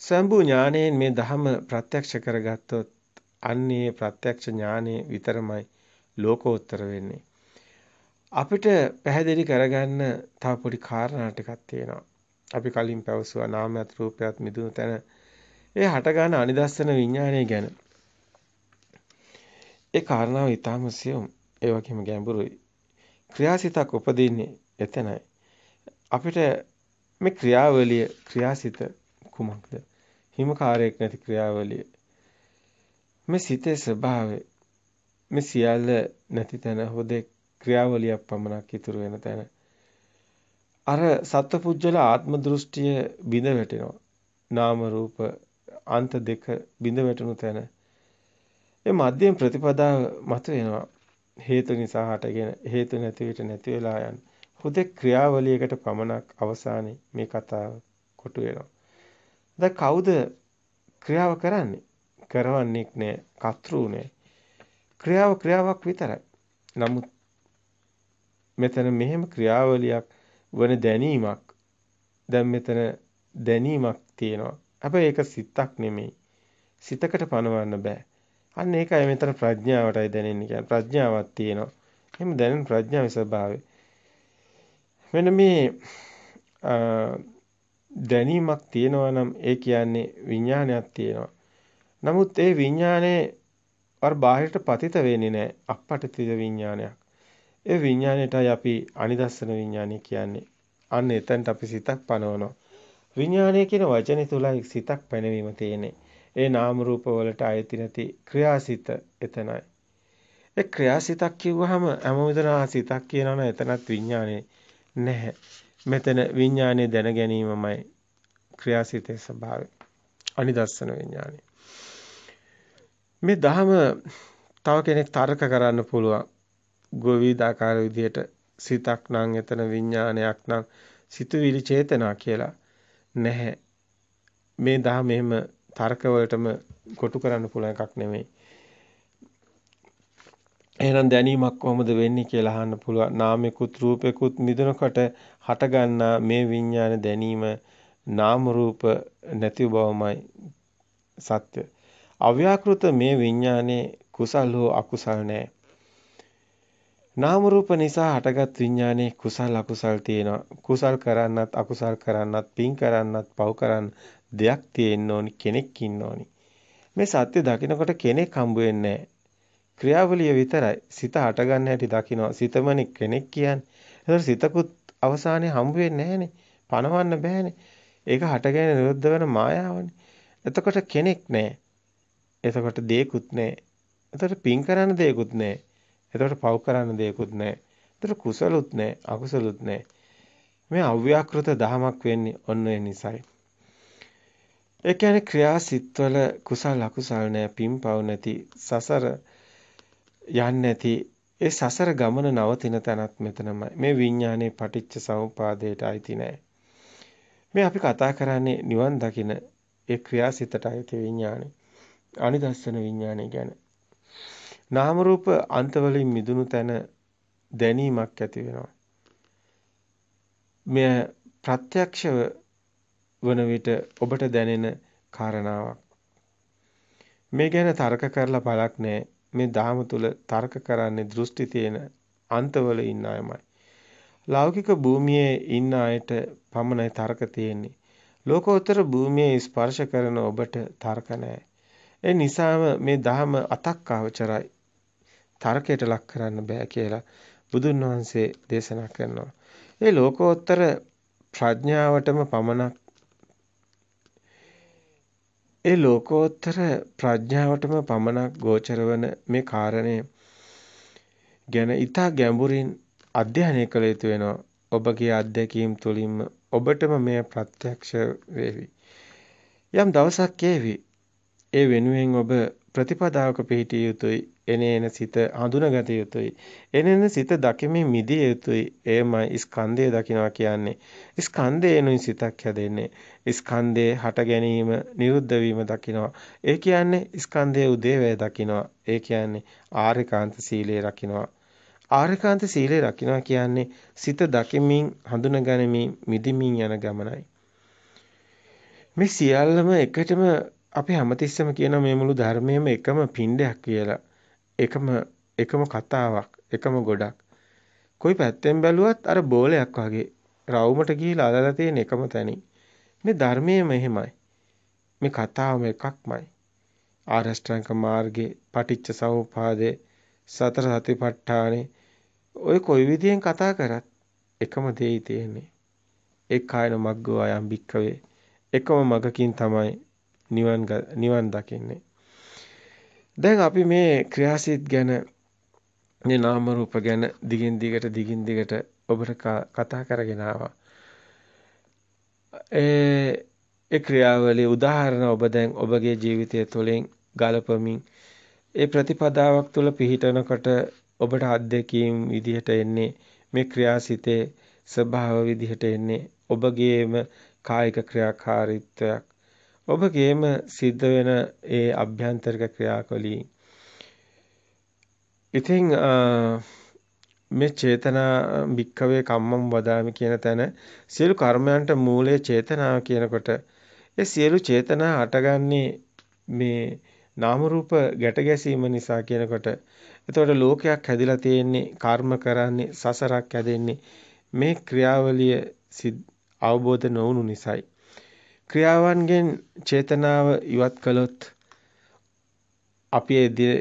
සම්බු ඥාණයෙන් මේ ධහම ප්‍රත්‍යක්ෂ කරගත්තොත් අන්නේ ප්‍රත්‍යක්ෂ ඥානෙ විතරමයි ලෝකෝත්තර වෙන්නේ. අපිට පැහැදිලි කරගන්න තව පොඩි කාරණා ටිකක් තියෙනවා. අපි කලින් පැවසුවා නාමයත් රූපයත් මිදුණු තැන ඒ හටගාන අනිදස්සන විඥානය ගැන. ඒ කාරණාව ඊටම සියුම් ඒ වගේම ගැඹුරුයි. ක්‍රියාසිතක් උපදින්නේ එතනයි. අපිට මේ ක්‍රියාවලිය ක්‍රියාසිත කුමක්ද? හිමකාරයක් නැති ක්‍රියාවලිය. මේ සිතේ ස්වභාවය මේ සියල්ල නැති තැන හොදේ ක්‍රියාවලියක් පමණක් ඉතුරු වෙන තැන අර සත්පුජ්‍යල ආත්ම දෘෂ්ටිය බිඳ වැටෙනවා. නාම රූප අන්ත දෙක බිඳ වැටුණු තැන ඒ මධ්‍යම ප්‍රතිපදාව මත වෙනවා. හේතු නිසා හටගෙන හේතු නැති විට නැති වෙලා යන හුදෙක් ක්‍රියාවලියකට පමණක් අවසානයේ මේ කතාව කොටු වෙනවා. දැන් කවුද ක්‍රියාව කරන්නේ? කරවන්නේක් නෑ, කතෘුනේ. ක්‍රියාව ක්‍රියාවක් විතරයි. නමුත් මෙතන මෙහෙම ක්‍රියාවලියක් වන දැනීමක් දැන් මෙතන දැනීමක් තියෙනවා. හැබැයි ඒක සිතක් නෙමෙයි. සිතකට පනවන්න බෑ. අන්න ඒකයි මෙතන ප්‍රඥාවටයි දැනෙන්නේ කියන්නේ ප්‍රඥාවක් තියෙනවා. එහෙම දැනෙන ප්‍රඥාවේ ස්වභාවය. මෙන්න මේ දැනීමක් තියෙනවා නම් ඒ කියන්නේ විඥානයක් තියෙනවා. නමුත් ඒ විඥානේ අර බාහිරට පතිත වෙන්නේ නැහැ. අපපටිත විඥානයක්. ඒ විඥාණයටයි අපි අනිදස්සන විඥානය කියන්නේ. අන්න එතනට අපි සිතක් පනවනවා. විඥානය කියන වචනේ තුලයි සිතක් පැනවීම තියෙන්නේ. ඒ නාම රූප වලට අයති නැති ක්‍රියාසිත එතනයි. ඒ ක්‍රියාසිතක් කිව්වහම හැමවිදනා සිතක් කියනවනම් එතනත් විඥානේ නැහැ. මෙතන විඥානේ දැන ගැනීමමයි ක්‍රියාසිතේ ස්වභාවය. අනිදස්සන විඥානේ. මේ දහම තව කෙනෙක් තර්ක කරන්න පුළුවන්. විවිධාකාර විදිහට සිතක් නම් එතන විඥානයක් නම් සිතුවිලි චේතනා කියලා නැහැ. මේ දහම එහෙම තර්ක වලටම කොටු කරන්න පුළුවන් එකක් නෙමෙයි. එහෙනම් දැනීමක් කොහොමද වෙන්නේ කියලා අහන්න පුළුවන්. නාමිකුත් රූපෙකුත් මිදෙනකොට හටගන්නා මේ විඥාන දැනීම නාම රූප නැති බවමයි සත්‍ය. අව්‍යාකෘත මේ විඥානේ කුසල හෝ අකුසල නැහැ. නාම රූප නිසා හටගත් විඥානේ කුසල් අකුසල් තියෙනවා. කුසල් කරන්නත් අකුසල් කරන්නත් පින් කරන්නත් පව් කරන්න දෙයක් තියෙන්න ඕනි කෙනෙක් ඉන්න ඕනි. මේ සත්‍ය දකිනකොට කෙනෙක් හම්බ වෙන්නේ ක්‍රියාවලිය විතරයි සිත හටගන්න හැටි දකිනවා. සිතමනේ කෙනෙක් කියන්නේ. ඒතර සිතකුත් අවසානයේ හම්බ වෙන්නේ නැහනේ. පණවන්න බෑනේ. ඒක හටගෙන නිරුද්ධ වෙන මායාවනේ. එතකොට කෙනෙක් නැහැ. එතකොට දේකුත් නැහැ. එතකොට පින් කරන්න දේකුත් නැහැ. එතකොට පව් කරන්න දෙයක්වත් නැහැ. එතකොට කුසලුත් නැහැ, අකුසලුත් නැහැ. මේ අව්‍යාකෘත දහමක් වෙන්නේ ඔන්න ඒ නිසයි. ඒ කියන්නේ ක්‍රියා සිත්වල කුසල අකුසල නැහැ, පින් පව් නැති, සසර යන්නේ නැති. ඒ සසර ගමන නවතින තැනත් මෙතනමයි. මේ විඥානයේ පටිච්ච සමුපාදයට අයිති නැහැ. මේ අපි කතා කරන්නේ නිවන් දකින ඒ ක්‍රියාසිතට අයිති විඥානේ. අනිදස්සන විඥානේ ගැන. නාම රූප අන්ත වලින් මිදුණු තැන දැනීමක් ඇති වෙනවා. මෙය ප්‍රත්‍යක්ෂව වන විට ඔබට දැනෙන කාරණාවක්. මේ ගැන තර්ක කරලා බලක් නැහැ. මේ ධාම තුල තර්ක කරන්නේ දෘෂ්ටි තියෙන අන්තවල ඉන්න අයමයි. ලෞකික භූමියේ ඉන්න අයට පමණයි තර්ක තියෙන්නේ. ලෝකෝත්තර භූමියේ ස්පර්ශ කරන ඔබට තර්ක නැහැ. ඒ නිසාම මේ ධහම අතක්කවචරයි. තර්කයට ලක් කරන්න බෑ කියලා බුදුන් වහන්සේ දේශනා කරනවා. ඒ ලෝකෝත්තර ප්‍රඥාවටම පමණක් ඒ ලෝකෝත්තර ප්‍රඥාවටම පමණක් ගෝචර වන මේ කාරණය ගැන ඊටා ගැඹුරින් අධ්‍යයනය කළ යුතු වෙනවා. ඔබගේ අත්දැකීම් තුළින්ම ඔබටම මෙය ප්‍රත්‍යක්ෂ වේවි. යම් දවසක් ඒවි. ඒ වෙනුවෙන් ඔබ ප්‍රතිපදාවක පිහිටිය යුතුයි. එනේන සිත හඳුනාගත යුතුයි. එනේන සිත දකිමින් මිදිය යුතුයි. එයමයි ස්කන්ධය දකිනවා කියන්නේ. ස්කන්ධයනුයි සිතක් හැදෙන්නේ. ස්කන්ධයේ හට ගැනීම, නිරුද්ධ වීම දකිනවා. ඒ කියන්නේ ස්කන්ධයේ උදේවැය දකිනවා. ඒ කියන්නේ ආර්යකාන්ත සීලය රකිනවා. ආර්යකාන්ත සීලය රකිනවා කියන්නේ සිත දකිමින්, හඳුනාගනිමින්, මිදිමින් යන ගමනයි. මේ සියල්ලම එකටම අපි හැමතිස්සම කියන මේ මුළු ධර්මයේම එකම පින්ඩයක් කියලා. එකම එකම කතාවක් එකම ගොඩක් කොයි පැත්තෙන් බැලුවත් අර බෝලයක් වගේ රවුමට ගිහිලා අදලා තියෙන එකම තැනින් මේ ධර්මයේ මෙහෙමයි මේ කතාවම එකක්මයි ආරෂ්ඨාංග මාර්ගේ පටිච්ච සමුපාදේ සතර සතිපට්ඨානේ ඔය කොයි විදියෙන් කතා කරත් එකම දෙයයි තියෙන්නේ එක්කායන මග්ගෝ අයම් භික්කවේ එකම මගකින් තමයි නිවන් නිවන් දකින්නේ දැන් අපි මේ ක්‍රියාසිත ගැන මේ නාම රූප ගැන දිගින් දිගට දිගින් දිගට ඔබට කතා කරගෙන ආවා. ඒ ඒ ක්‍රියාවලියේ උදාහරණ ඔබ දැන් ඔබගේ ජීවිතය තුළින් ගලපමින් ඒ ප්‍රතිපදාවක් තුළ පිහිටනකොට ඔබට අත්දැකීම් විදිහට එන්නේ මේ ක්‍රියාසිතේ ස්වභාව විදිහට එන්නේ ඔබගේම කායික ක්‍රියාකාරීත්වයක් ඔබගේම සිද්ධ වෙන ඒ අභ්‍යන්තරික ක්‍රියාවලින් ඉතින් මේ චේතනා භික්කවේ කම්මම් වදාමි කියන තැන සියලු කර්මයන්ට මූලයේ චේතනාව කියනකොට ඒ සියලු චේතනා හටගන්නේ මේ නාම රූප ගැට ගැසීම නිසා කියනකොට එතකොට ලෝකයක් හැදිලා තියෙන්නේ කර්ම කරන්නේ සසරක් හැදෙන්නේ මේ ක්‍රියාවලිය අවබෝධ නොවුණු නිසායි ක්‍රියාවන්ගෙන් චේතනාව ඉවත් කළොත් අපි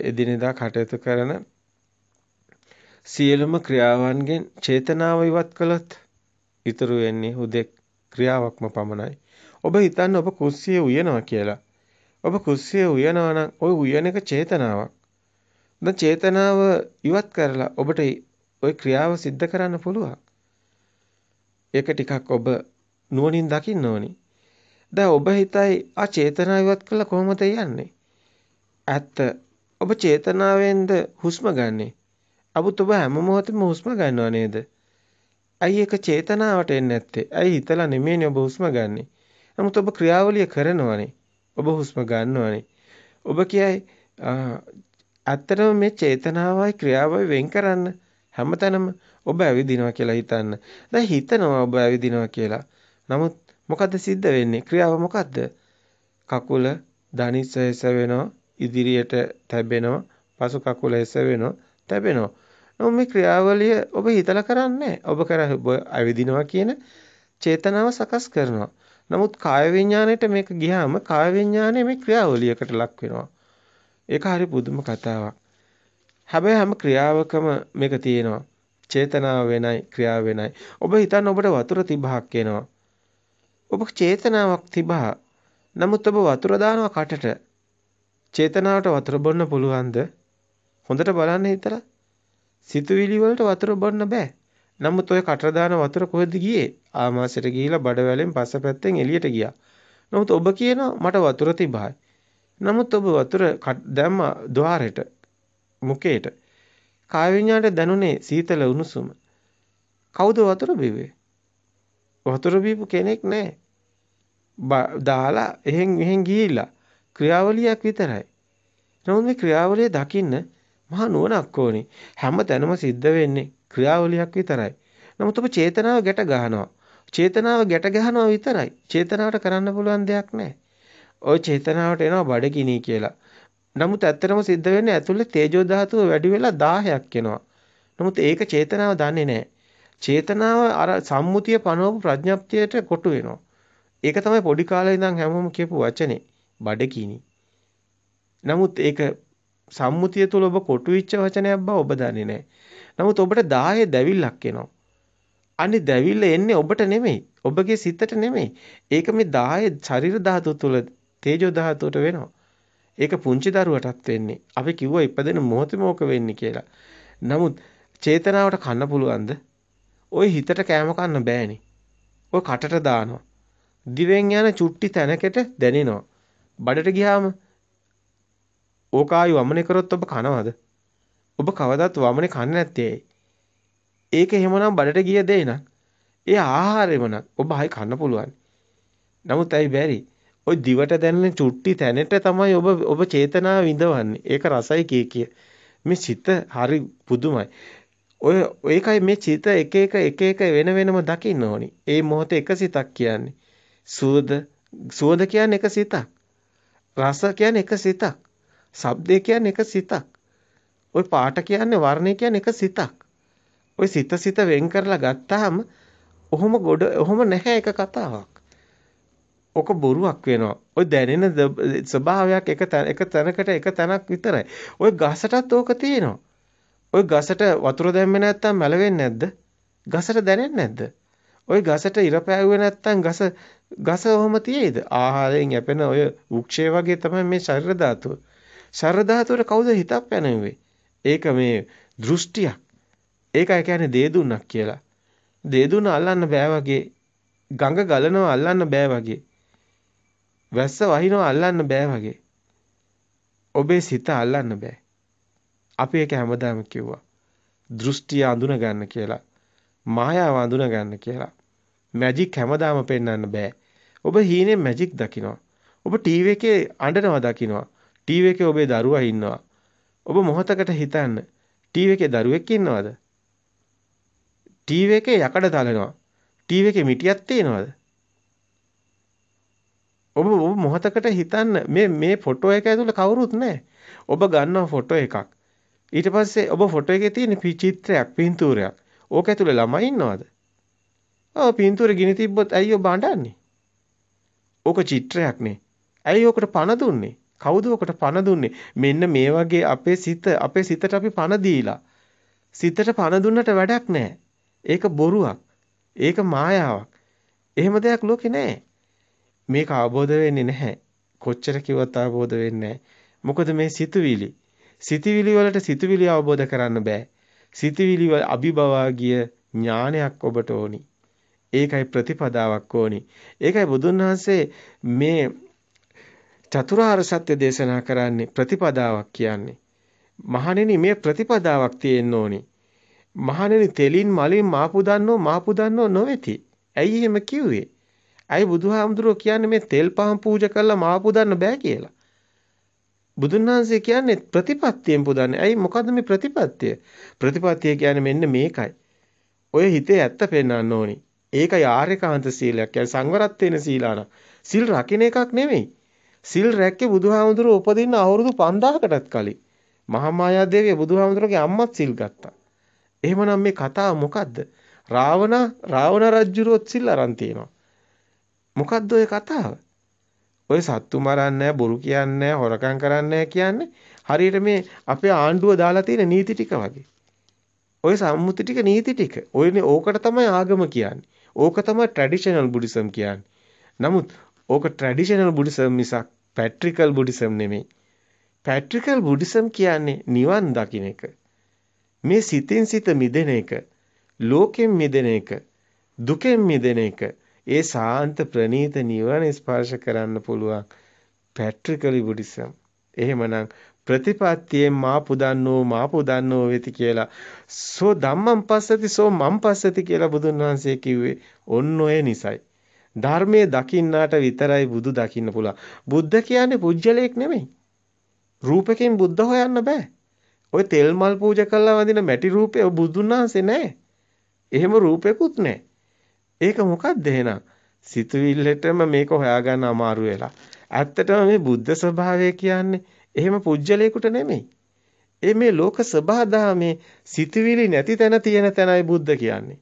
එදිනෙදා කටයුතු කරන සියලුම ක්‍රියාවන්ගෙන් චේතනාව ඉවත් කළොත් ඉතුරු වෙන්නේ හුදෙක් ක්‍රියාවක්ම පමණයි. ඔබ හිතන්න ඔබ කුස්සියේ උයනවා කියලා. ඔබ කුස්සියේ උයනවා නම් ওই උයන එක චේතනාවක්. දැන් චේතනාව ඉවත් කරලා ඔබට ওই ක්‍රියාව સિદ્ધ කරන්න පුළුවන්. ඒක ටිකක් ඔබ නුවණින් දකින්න ඕනේ. දැන් ඔබ හිතයි ආ චේතනාව ඉවත් කළා කොහොමද යන්නේ? ඇත්ත. ඔබ චේතනාවෙන්ද හුස්ම ගන්නෙ. අබුත් ඔබ හැම මොහොතෙම හුස්ම ගන්නව නේද? ඇයි ඒක චේතනාවට එන්නේ නැත්තේ? ඇයි හිතලා නෙමෙයිනේ ඔබ හුස්ම ගන්නෙ. නමුත් ඔබ ක්‍රියාවලිය කරනවනේ. ඔබ හුස්ම ගන්නවනේ. ඔබ කියයි ඇත්තටම මේ චේතනාවයි ක්‍රියාවයි වෙන් කරන්න හැමතැනම ඔබ ඇවිදිනවා කියලා හිතන්න. දැන් හිතනවා ඔබ ඇවිදිනවා කියලා. නමුත් මොකද්ද සිද්ධ වෙන්නේ? ක්‍රියාව මොකද්ද? කකුල දණිස එසවෙනවා, ඉදිරියට තැබෙනවා, පසු කකුල එසවෙනවා, තැබෙනවා. නමුත් මේ ක්‍රියාවලිය ඔබ හිතලා කරන්නේ ඔබ කර ඔබ අවදිනවා කියන චේතනාව සකස් කරනවා. නමුත් කාය විඥාණයට මේක ගියාම කාය විඥාණය මේ ක්‍රියාවලියකට ලක් වෙනවා. ඒක හරි පුදුම කතාවක්. හැබැයි හැම ක්‍රියාවකම මේක තියෙනවා. චේතනාව වෙනයි ක්‍රියාව වෙනයි. ඔබ හිතන්න ඔබට වතුර 30ක් එනවා. ඔබ චේතනාවක් තිබහා නමුත් ඔබ වතුර දානවා කටට චේතනාවට වතුර බොන්න පුළුවන්ද හොඳට බලන්න හිතලා සිතුවිලි වලට වතුර බොන්න බෑ නමුත් ඔය කට දාන වතුර කොහෙද ගියේ ආමාශයට ගිහිලා බඩ වැලෙන් පස්සපැත්තෙන් එළියට ගියා නමුත් ඔබ කියනවා මට වතුර තිබහයි නමුත් ඔබ වතුර දැම්ම ద్వාරෙට මුකේට කාය විඤ්ඤාණයට දැනුනේ සීතල උණුසුම කවුද වතුර බිව්වේ වතුර බීපු කෙනෙක් නැහැ. දාලා එහෙන් එහෙන් ගිහිල්ලා ක්‍රියාවලියක් විතරයි. නමුත් මේ ක්‍රියාවලිය දකින්න මහා නුවණක් ඕනේ. හැම තැනම සිද්ධ වෙන්නේ ක්‍රියාවලියක් විතරයි. නමුත් ඔබ චේතනාව ගැට ගන්නවා. චේතනාව ගැට ගන්නවා විතරයි. චේතනාවට කරන්න පුළුවන් දෙයක් නැහැ. ඔය චේතනාවට එනවා බඩගිනි කියලා. නමුත් ඇත්තටම සිද්ධ වෙන්නේ ඇතුලේ තේජෝ ධාතුව වැඩි වෙලා 1000ක් එනවා. නමුත් ඒක චේතනාව දන්නේ නැහැ. චේතනාව අර සම්මුතිය පනවපු ප්‍රඥප්තියට කොටු වෙනවා. ඒක තමයි පොඩි කාලේ ඉඳන් හැමෝම කියපු වචනේ බඩකිනි. නමුත් ඒක සම්මුතිය තුළ ඔබ කොටු වෙච්ච වචනයක් බව ඔබ දන්නේ නැහැ. නමුත් ඔබට 10 දැවිල්ලක් එනවා. අනි දැවිල්ල එන්නේ ඔබට නෙමෙයි. ඔබගේ සිතට නෙමෙයි. ඒක මේ 10 ශරීර ධාතු තුළ තේජෝ ධාතුවට වෙනවා. ඒක පුංචි දරුවටත් වෙන්නේ. අපි කිව්වා ඉපදෙන මොහොතේම ඕක වෙන්නේ කියලා. නමුත් චේතනාවට කන්න පුළුවන්ද? ওই හිතට කෑම කන්න බෑනේ. ඔය කටට දානවා. දිවෙන් යන චුට්ටි තැනකට දැනෙනවා. බඩට ගියාම ඕකායු වමනේ කරොත් ඔබ කනවද? ඔබ කවදාත් වමනේ කන්නේ නැත්තේ ඇයි? ඒක එහෙමනම් බඩට ගිය දෙයක් නක්. ඒ ආහාරෙම නක්. ඔබ ආයි කන්න පුළුවන්. නමුත් ඇයි බැරි? ওই දිවට දැනෙන චුට්ටි තැනට තමයි ඔබ ඔබ චේතනාව විඳවන්නේ. ඒක රසයි කිය කිය. මේ සිත හරි පුදුමයි. ඔය ඒකයි මේ චිත එක එක එක එක වෙන වෙනම දකින්න ඕනි. ඒ මොහොතේ එක සිතක් කියන්නේ. සුවද සුවද කියන්නේ එක සිතක්. රස කියන්නේ එක සිතක්. ශබ්දය කියන්නේ එක සිතක්. ওই පාට කියන්නේ වර්ණය කියන්නේ එක සිතක්. ওই සිත සිත වෙන් කරලා ගත්තාම ඔහොම ගොඩ ඔහොම නැහැ එක කතාවක්. ඔක බොරුවක් වෙනවා. ඔය දැනෙන ස්වභාවයක් එක එක තැනකට එක තැනක් විතරයි. ඔය ගසටත් ඕක තියෙනවා. ওই ගසට වතුර දැම්මේ නැත්තම් මැල වෙන්නේ නැද්ද? ගසට දැනෙන්නේ නැද්ද? ওই ගසට ඉර පෑවුවේ නැත්තම් ගස ගස ඔහම තියේද? ආහාරයෙන් යැපෙන ඔය වෘක්ෂය වගේ තමයි මේ ශරීර ධාතුව. ශරීර ධාතුවට කවුද හිතක් පැනෙන්නේ? ඒක මේ දෘෂ්ටියක්. ඒකයි කියන්නේ දේ දුන්නක් කියලා. දේ දුන්න අල්ලන්න බෑ වගේ. ගඟ ගලනවා අල්ලන්න බෑ වගේ. වැස්ස වහිනවා අල්ලන්න බෑ වගේ. ඔබේ සිත අල්ලන්න බෑ. අපි ඒක හැමදාම කිව්වා. දෘෂ්ටිය අඳුන ගන්න කියලා. මායාව අඳුන ගන්න කියලා. මැජික් හැමදාම පෙන්වන්න බෑ. ඔබ හීනේ මැජික් දකිනවා. ඔබ ටීවී එකේ අඬනවා දකිනවා. ටීවී එකේ ඔබේ දරුවා ඉන්නවා. ඔබ මොහොතකට හිතන්න ටීවී එකේ දරුවෙක් ඉන්නවද? ටීවී එකේ යකඩ තලනවා. ටීවී එකේ මිටියක් තියෙනවද? ඔබ ඔබ මොහොතකට හිතන්න මේ මේ ෆොටෝ එක ඇතුළේ කවුරුත් නැහැ. ඔබ ගන්නවා ෆොටෝ එකක්. ඊට පස්සේ ඔබ ෆොටෝ එකේ තියෙන චිත්‍රයක් පින්තූරයක්. ඕක ඇතුලේ ළමයි ඉන්නවද? ඔව් පින්තූරේ ගිනි තිබ්බොත් ඇයි ඔබ අඬන්නේ? ඕක චිත්‍රයක් නේ. ඇයි ඕකට පණ දුන්නේ? කවුද ඔකට පණ දුන්නේ? මෙන්න මේ වගේ අපේ සිත අපේ සිතට අපි පණ දීලා. සිතට පණ දුන්නට වැඩක් නැහැ. ඒක බොරුවක්. ඒක මායාවක්. එහෙම දෙයක් ලෝකේ නැහැ. මේක අවබෝධ වෙන්නේ නැහැ. කොච්චර කිව්වත් අවබෝධ වෙන්නේ නැහැ. මොකද මේ සිතුවිලි සිතවිලි වලට සිතවිලි අවබෝධ කරන්න බෑ. සිතවිලි වල අභිභවාගිය ඥානයක් ඔබට ඕනි. ඒකයි ප්‍රතිපදාවක් ඕනි. ඒකයි බුදුන් වහන්සේ මේ චතුරාර්ය සත්‍ය දේශනා කරන්නේ ප්‍රතිපදාවක් කියන්නේ. මහණෙනි මේ ප්‍රතිපදාවක් තියෙන්න ඕනි. මහණෙනි තෙලින් මලින් මාපු දන්නෝ මාපු දන්නෝ නොවේති. ඇයි එහෙම කිව්වේ? ඇයි බුදුහාමුදුරුවෝ කියන්නේ මේ තෙල් පහන් පූජා කරලා මාපු දන්න බෑ කියලා? බුදුන් වහන්සේ කියන්නේ ප්‍රතිපත්තියෙන් පුදන්නේ. ඇයි මොකද්ද මේ ප්‍රතිපත්තිය? ප්‍රතිපත්තිය කියන්නේ මෙන්න මේකයි. ඔය හිතේ ඇත්ත පෙන්වන්න ඕනි. ඒකයි ආර්යකාන්ත සීලයක්. කියන්නේ සංවරත් වෙන සීලාන. සිල් රකින්න එකක් නෙමෙයි. සිල් රැක්කේ බුදුහාමුදුරුව උපදින්න අවුරුදු 5000කටත් කලින්. මහමායා දේවිය බුදුහාමුදුරුවගේ අම්මත් සිල් ගත්තා. එහෙමනම් මේ කතාව මොකද්ද? රාවණ රාවණ රජුරුවත් සිල් අරන් තියෙනවා. මොකද්ද ඔය කතාව? ඔය සත්තු මරන්නේ බොරු කියන්නේ හොරකම් කරන්නේ කියන්නේ හරියට මේ අපේ ආණ්ඩුව දාලා තියෙන නීති ටික වගේ. ඔය සම්මුති ටික නීති ටික. ඔයනේ ඕකට තමයි ආගම කියන්නේ. ඕක තමයි ට්‍රැඩිෂනල් බුද්දිසම් කියන්නේ. නමුත් ඕක ට්‍රැඩිෂනල් බුද්දිසම් මිසක් පැට්‍රිකල් බුද්දිසම් නෙමෙයි. පැට්‍රිකල් බුද්දිසම් කියන්නේ නිවන් දකින්න එක. මේ සිතින් සිත මිදෙන එක. ලෝකෙන් මිදෙන එක. දුකෙන් මිදෙන එක. ඒ සාන්ත ප්‍රණීත නිවන ස්පර්ශ කරන්න පුළුවන් පැට්‍රිකලි බුද්දිසම් එහෙමනම් ප්‍රතිපත්තියෙන් මා පුදන්නෝ මා පුදන්නෝ වෙති කියලා සෝ ධම්මං පස්සති සෝ මං පස්සති කියලා බුදුන් වහන්සේ කිව්වේ ඔන්න ඔය නිසයි ධර්මයේ දකින්නාට විතරයි බුදු දකින්න පුළුවන් බුද්ධ කියන්නේ පුජ්‍යලයක් නෙමෙයි රූපකෙන් බුද්ධ හොයන්න බෑ ඔය තෙල් මල් පූජා කළා වඳින මැටි රූපේ බුදුන් වහන්සේ නෑ එහෙම රූපෙකුත් නෑ ඒක මොකද්ද එහෙනම්? සිතුවිල්ලටම මේක හොයාගන්න අමාරු වෙලා. ඇත්තටම මේ බුද්ධ ස්වභාවය කියන්නේ එහෙම පුජ්‍යලයකට නෙමෙයි. ඒ මේ ලෝක සබහදා මේ සිතුවිලි නැති තැන තියෙන තැනයි බුද්ධ කියන්නේ.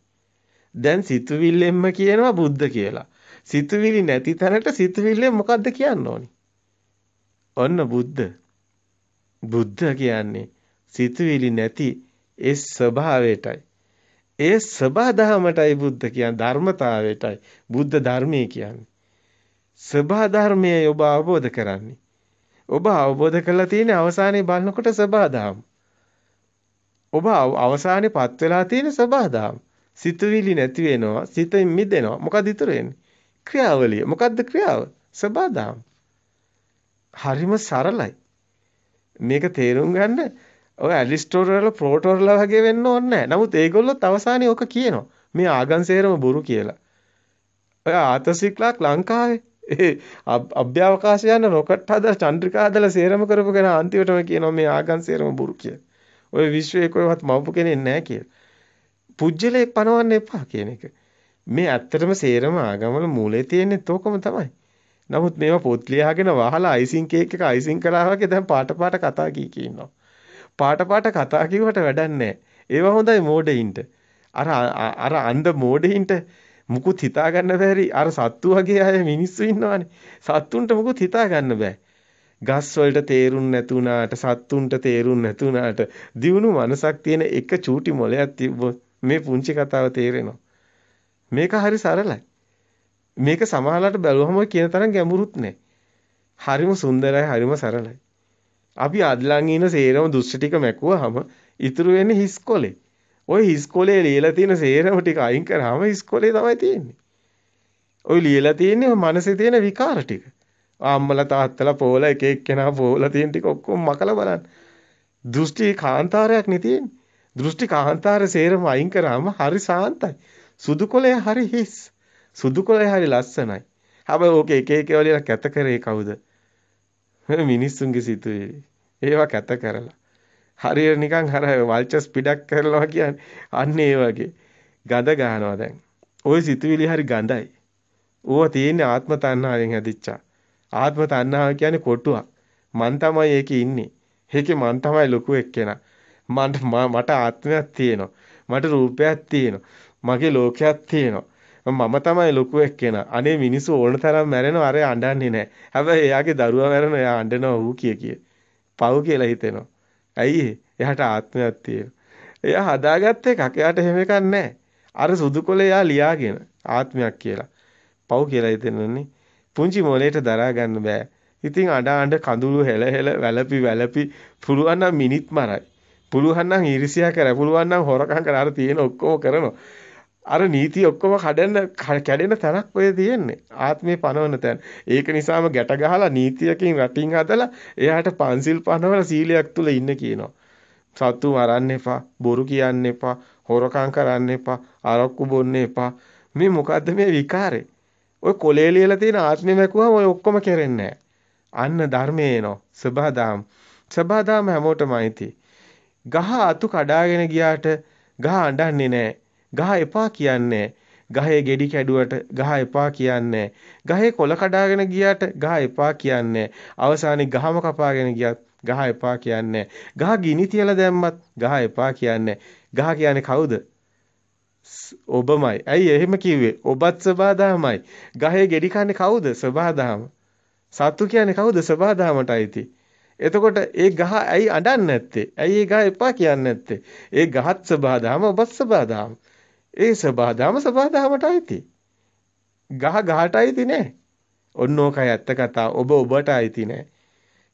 දැන් සිතුවිල්ලෙන්ම කියනවා බුද්ධ කියලා. සිතුවිලි නැති තැනට සිතුවිල්ලෙන් මොකද්ද කියන්න ඕනි? ඔන්න බුද්ධ. බුද්ධ කියන්නේ සිතුවිලි නැති ඒ ස්වභාවයටයි. ඒ සබාධමයටයි බුද්ධ කියන්නේ ධර්මතාවයටයි බුද්ධ ධර්මයේ කියන්නේ. සබා ධර්මයේ ඔබ අවබෝධ කරන්නේ. ඔබ අවබෝධ කරලා තියෙන අවසානයේ බලනකොට සබාධම. ඔබ අවසානයේ පත් වෙලා තියෙන සබාධම. සිතුවිලි නැති වෙනවා, සිතින් මිදෙනවා. මොකද ඉතුරු වෙන්නේ? ක්‍රියාවලිය. මොකද්ද ක්‍රියාව? සබාධම. හරිම සරලයි. මේක තේරුම් ගන්න ඔය ඇලිස්ටෝරල ප්‍රෝටෝරලා වගේ වෙන්න ඕනේ නමුත් ඒගොල්ලොත් අවසානයේ ඕක කියනවා. මේ ආගන්සේරම බොරු කියලා. ඔය ආතසික්ලා ලංකාවේ ඒ අභ්‍යවකාශ යන රොකට් හදලා චන්ද්‍රිකා හදලා සේරම කරපගෙන අන්තිමටම කියනවා මේ ආගන්සේරම බොරු කියලා. ඔය විශ්වයේ කොහෙවත් මවපු කෙනෙක් නැහැ කියලා. පුජ්‍යලේ පනවන්න එපා කියන එක. මේ ඇත්තටම සේරම ආගමවල මූලයේ තියෙන්නේ තෝකම තමයි. නමුත් මේවා පොත් ලියාගෙන වහලා අයිසින් කේක් එක අයිසින් කළා වගේ දැන් පාට පාට කතා කී කී ඉන්නවා. පාට පාට කතා කිව්වට වැඩක් ඒවා හොඳයි මෝඩයින්ට. අර අර අන්ධ මෝඩයින්ට මුකුත් හිතා ගන්න බැරි අර සත්තු වගේ අය මිනිස්සු ඉන්නවානේ. සත්තුන්ට මුකුත් හිතා ගන්න බෑ. ගස් වලට තේරුම් නැතුණාට සත්තුන්ට තේරුම් නැතුණාට දියුණු මනසක් තියෙන එක චූටි මොලයක් තිබ්බොත් මේ පුංචි කතාව තේරෙනවා. මේක හරි සරලයි. මේක සමහරලාට බැලුවම කියන තරම් ගැඹුරුත් නැහැ. හරිම සුන්දරයි, හරිම සරලයි. අපි අදලන් ඉන සේරම දුෂ්ට ටික මැකුවාම ඉතුරු වෙන්නේ හිස් කොලේ. ওই හිස් කොලේ ලියලා තියෙන සේරම ටික අයින් කරාම හිස් කොලේ තමයි තියෙන්නේ. ওই ලියලා තියෙන්නේ මනසේ තියෙන විකාර ටික. අම්මලා තාත්තලා පෝලා එක එක්කෙනා පෝලා තියෙන ටික ඔක්කොම මකලා බලන්න. දෘෂ්ටි කාන්තාරයක් නේ තියෙන්නේ. දෘෂ්ටි කාන්තාර සේරම අයින් කරාම හරි සාන්තයි. සුදු කොලේ හරි හිස්. සුදු කොලේ හරි ලස්සනයි. හැබැයි ඕකේ එක එක වලින් කැත කරේ කවුද? මිනිස්සුන්ගේ සිතුවිලි. ඒවා කැත කරලා. හරියට නිකන් අර වල්චස් පිටක් කරනවා කියන්නේ අන්න ඒ වගේ. ගඳ ගන්නවා දැන්. ওই සිතුවිලි හරි ගඳයි. ඕවා තියෙන්නේ ආත්ම තණ්හාවෙන් හැදිච්චා. ආත්ම තණ්හාව කියන්නේ කොටුවක්. මන් තමයි ඒකේ ඉන්නේ. ඒකේ මන් තමයි ලොකු එක්කෙනා. මට මට ආත්මයක් තියෙනවා. මට රූපයක් තියෙනවා. මගේ ලෝකයක් තියෙනවා. මම තමයි ලොකු එක්කෙනා. අනේ මිනිස්සු ඕන තරම් මැරෙනවා අර අඬන්නේ නැහැ. හැබැයි එයාගේ දරුවා මැරෙනවා එයා අඬනවා ඌ කිය කිය. පව් කියලා හිතෙනවා. ඇයි එයාට ආත්මයක් තියෙනවා. එයා හදාගත්ත එකක්. එයාට එහෙම එකක් නැහැ. අර සුදුකොලේ එයා ලියාගෙන ආත්මයක් කියලා. පව් කියලා හිතෙනනේ. පුංචි මොලේට දරා ගන්න බෑ. ඉතින් අඬ අඬ කඳුළු හෙල හෙල වැළපි වැළපි පුළුවන් නම් මිනිත් මරයි. පුළුවන් නම් ඊර්ෂ්‍යා කර පුළුවන් නම් හොරකම් කර අර තියෙන ඔක්කොම කරනවා අර නීති ඔක්කොම කඩන කැඩෙන තැනක් ඔය තියෙන්නේ. ආත්මේ පනවන තැන. ඒක නිසාම ගැට ගහලා නීතියකින් රටින් හදලා එයාට පන්සිල් පනවලා සීලයක් තුල ඉන්න කියනවා. සතු මරන්න එපා, බොරු කියන්න එපා, හොරකම් කරන්න එපා, අරක්කු බොන්න එපා. මේ මොකද්ද මේ විකාරේ? ඔය කොලේ ලියලා තියෙන ආත්මේ මැකුවම ඔය ඔක්කොම කරන්නේ අන්න ධර්මයේ එනවා. සබදාම්. සබදාම් හැමෝටම අයිති. ගහ අතු කඩාගෙන ගියාට ගහ අඬන්නේ නැහැ. ගහ එපා කියන්නේ ගහේ ගෙඩි කැඩුවට ගහ එපා කියන්නේ ගහේ කොළ කඩාගෙන ගියාට ගහ එපා කියන්නේ අවසානයේ ගහම කපාගෙන ගියත් ගහ එපා කියන්නේ ගහ ගිනි තියලා දැම්මත් ගහ එපා කියන්නේ ගහ කියන්නේ කවුද ඔබමයි ඇයි එහෙම කිව්වේ ඔබත් සබාදාමයි ගහේ ගෙඩි කන්නේ කවුද සබාදාම සතු කියන්නේ කවුද සබාදාමට අයිති එතකොට ඒ ගහ ඇයි අඬන්නේ නැත්තේ ඇයි ඒ ගහ එපා කියන්නේ නැත්තේ ඒ ගහත් සබාදාම ඔබත් සබාදාම ඒ සබාදාම සබාදාමට අයිති. ගහ ගහට අයිති නෑ. ඔන්න ඕකයි ඇත්ත කතා. ඔබ ඔබට අයිති නෑ.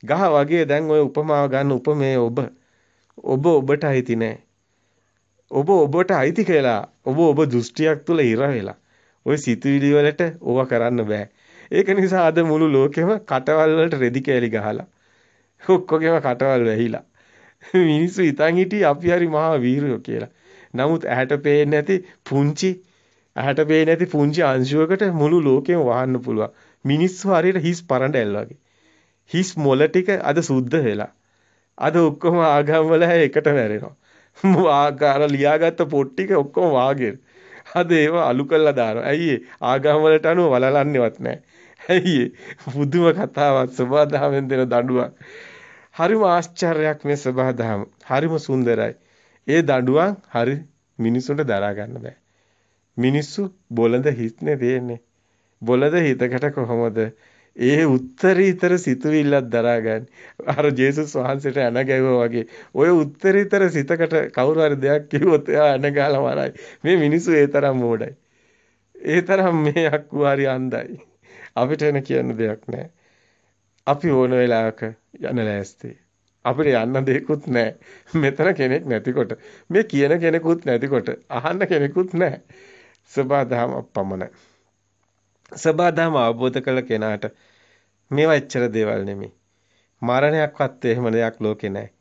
ගහ වගේ දැන් ඔය උපමාව ගන්න උපමේ ඔබ. ඔබ ඔබට අයිති නෑ. ඔබ ඔබට අයිති කියලා ඔබ ඔබ දෘෂ්ටියක් තුල ඉර වෙලා. ওই සිතුවිලි වලට ඕවා කරන්න බෑ. ඒක නිසා අද මුළු ලෝකෙම කටවල් වලට රෙදි කෑලි ගහලා ඔක්කොගේම කටවල් වැහිලා මිනිස්සු ඉතින් හිටියේ අපි හරි මහා වීරයෝ කියලා. නමුත් ඇහැට පේන්නේ නැති පුංචි ඇහැට පේන්නේ නැති පුංචි අංශුවකට මුළු ලෝකෙම වහන්න පුළුවන්. මිනිස්සු හරියට හිස් පරඬැල් වගේ. හිස් මොළ ටික අද සුද්ධ වෙලා. අද ඔක්කොම ආගම් වල එකට නැරෙනවා. ආකාර ලියාගත්ත පොට්ටික ඔක්කොම වාගෙන. අද ඒව අලු කරලා දානවා. ඇයි ආගම් වලට අනුව වලලන්නේවත් නැහැ. ඇයි පුදුම කතාවක් සබදාමෙන් දෙන දඬුවම්. හරිම ආශ්චර්යයක් මේ සබදාම. හරිම සුන්දරයි. ඒ දඬුවම් හරි මිනිසුන්ට දරා ගන්න බෑ. මිනිස්සු බොළඳ හිත්නේ තියෙන්නේ. බොළඳ හිතකට කොහොමද ඒ උත්තරීතර සිතුවිල්ලක් දරාගන්නේ? අර ජේසුස් වහන්සේට ඇන ගැවුවා වගේ. ඔය උත්තරීතර සිතකට කවුරු හරි දෙයක් කිව්වොත් එයා ඇන ගාලා මරයි. මේ මිනිස්සු ඒ තරම් මෝඩයි. ඒ තරම් මේ අක්කු හරි අන්දයි. අපිට එන කියන්න දෙයක් නැහැ. අපි ඕන වෙලාවක යන ලෑස්තියි. අපිට යන්න දෙයක්වත් නැහැ. මෙතන කෙනෙක් නැතිකොට මේ කියන කෙනෙකුත් නැතිකොට අහන්න කෙනෙකුත් නැහැ. සබදාම පමණයි. සබදාම අවබෝධ කළ කෙනාට මේවා එච්චර දේවල් නෙමෙයි. මරණයක්වත් එහෙම දෙයක් ලෝකේ නැහැ.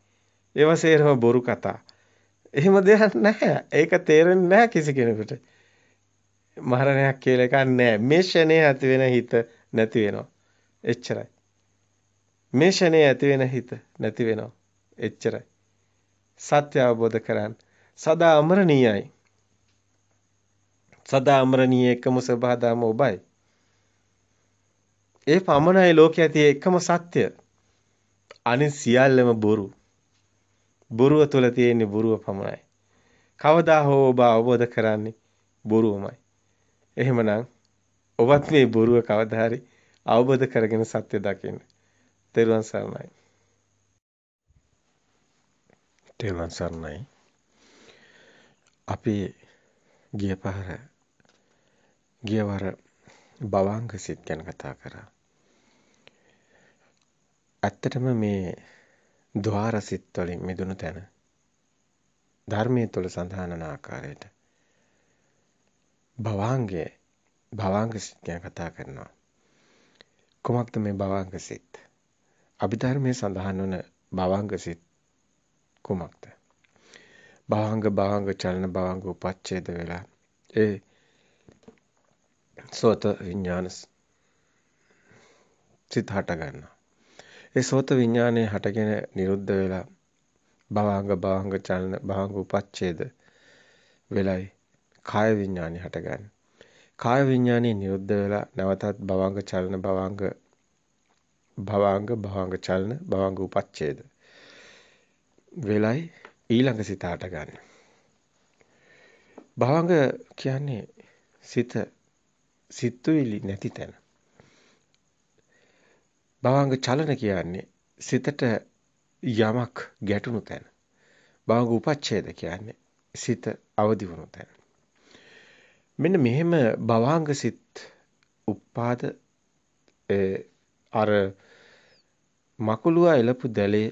ඒවා සේරම බොරු කතා. එහෙම දෙයක් නැහැ. ඒක තේරෙන්නේ නැහැ කිසි කෙනෙකුට. මරණයක් කියලා එකක් නැහැ. මේ ෂණේ ඇති වෙන හිත නැති වෙනවා. එච්චරයි. මේ ෂණේ ඇති වෙන හිත නැති වෙනවා. එච්චරයි. සත්‍ය අවබෝධ කරගන්න. සදා අමරණීයයි. සදා අමරණීය එකම සබහාදාම ඔබයි. ඒ පමණයි ලෝකයේ ඇති එකම සත්‍ය. අනිත් සියල්ලම බොරු. බොරුව තුල තියෙන බොරුව පමණයි. කවදා හෝ ඔබ අවබෝධ කරන්නේ බොරුවමයි. එහෙමනම් ඔබත් මේ බොරුව කවදා අවබෝධ කරගෙන සත්‍ය දකින්න. තෙරුවන් සරණයි. තෙරුවන් සරණයි. අපි ගිය පාර ගිය වර භවංග සිත් ගැන කතා කරා. ඇත්තටම මේ ద్వාර සිත් වලින් මිදුණු තැන ධර්මයේ තුල සඳහන් වන ආකාරයට භවංගයේ භවංග සිත් ගැන කතා කරනවා. කොමක්ද මේ භවංග සිත්? අභිධර්මයේ සඳහන් වන භවංග සිත් කුමක්ද? භවංග භවංග චලන භවංග උපච්ඡේද වෙලා ඒ සෝත විඥාන සිත හට ගන්නවා. ඒ සෝත විඥානය හටගෙන නිරුද්ධ වෙලා භවංග භවංග චලන භවංග උපච්ඡේද වෙලයි කාය විඥානය හටගන්නේ. කාය විඥානය නිරුද්ධ වෙලා නැවතත් භවංග චලන භවංග භවාංග භවාංග චලන භවාංග උපච්ඡේද වෙලයි ඊළඟ සිතාට ගන්න. භවංග කියන්නේ සිත සිතුවිලි නැති තැන. භවංග චලන කියන්නේ සිතට යමක් ගැටුණු තැන. භවංග උපච්ඡේද කියන්නේ සිත අවදි වුණු තැන. මෙන්න මෙහෙම භවංග සිත් උපාද අර මකුලුවා එළපු දැලේ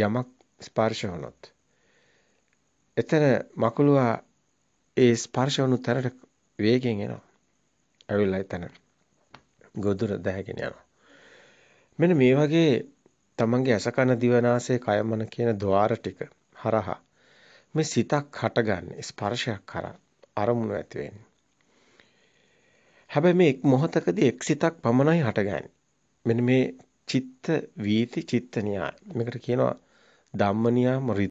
යමක් ස්පර්ශ වුණොත් එතන මකුලුවා ඒ ස්පර්ශ වුණු තැනට වේගෙන් එනවා. ඇවිල්ලා එතන ගොදුර දැහැගෙන යනවා. මෙන්න මේ වගේ තමන්ගේ අසකන දිවනාසය කයමන කියන ద్వාර ටික හරහා මේ සිතක් හටගන්නේ ස්පර්ශයක් කරා අරමුණු ඇති වෙන්නේ. හැබැයි මේ එක් මොහොතකදී එක් සිතක් පමණයි හටගන්නේ. මෙන්න මේ චිත්ත වීති චිත්ත න්‍යාය. මේකට කියනවා ධම්ම නියාම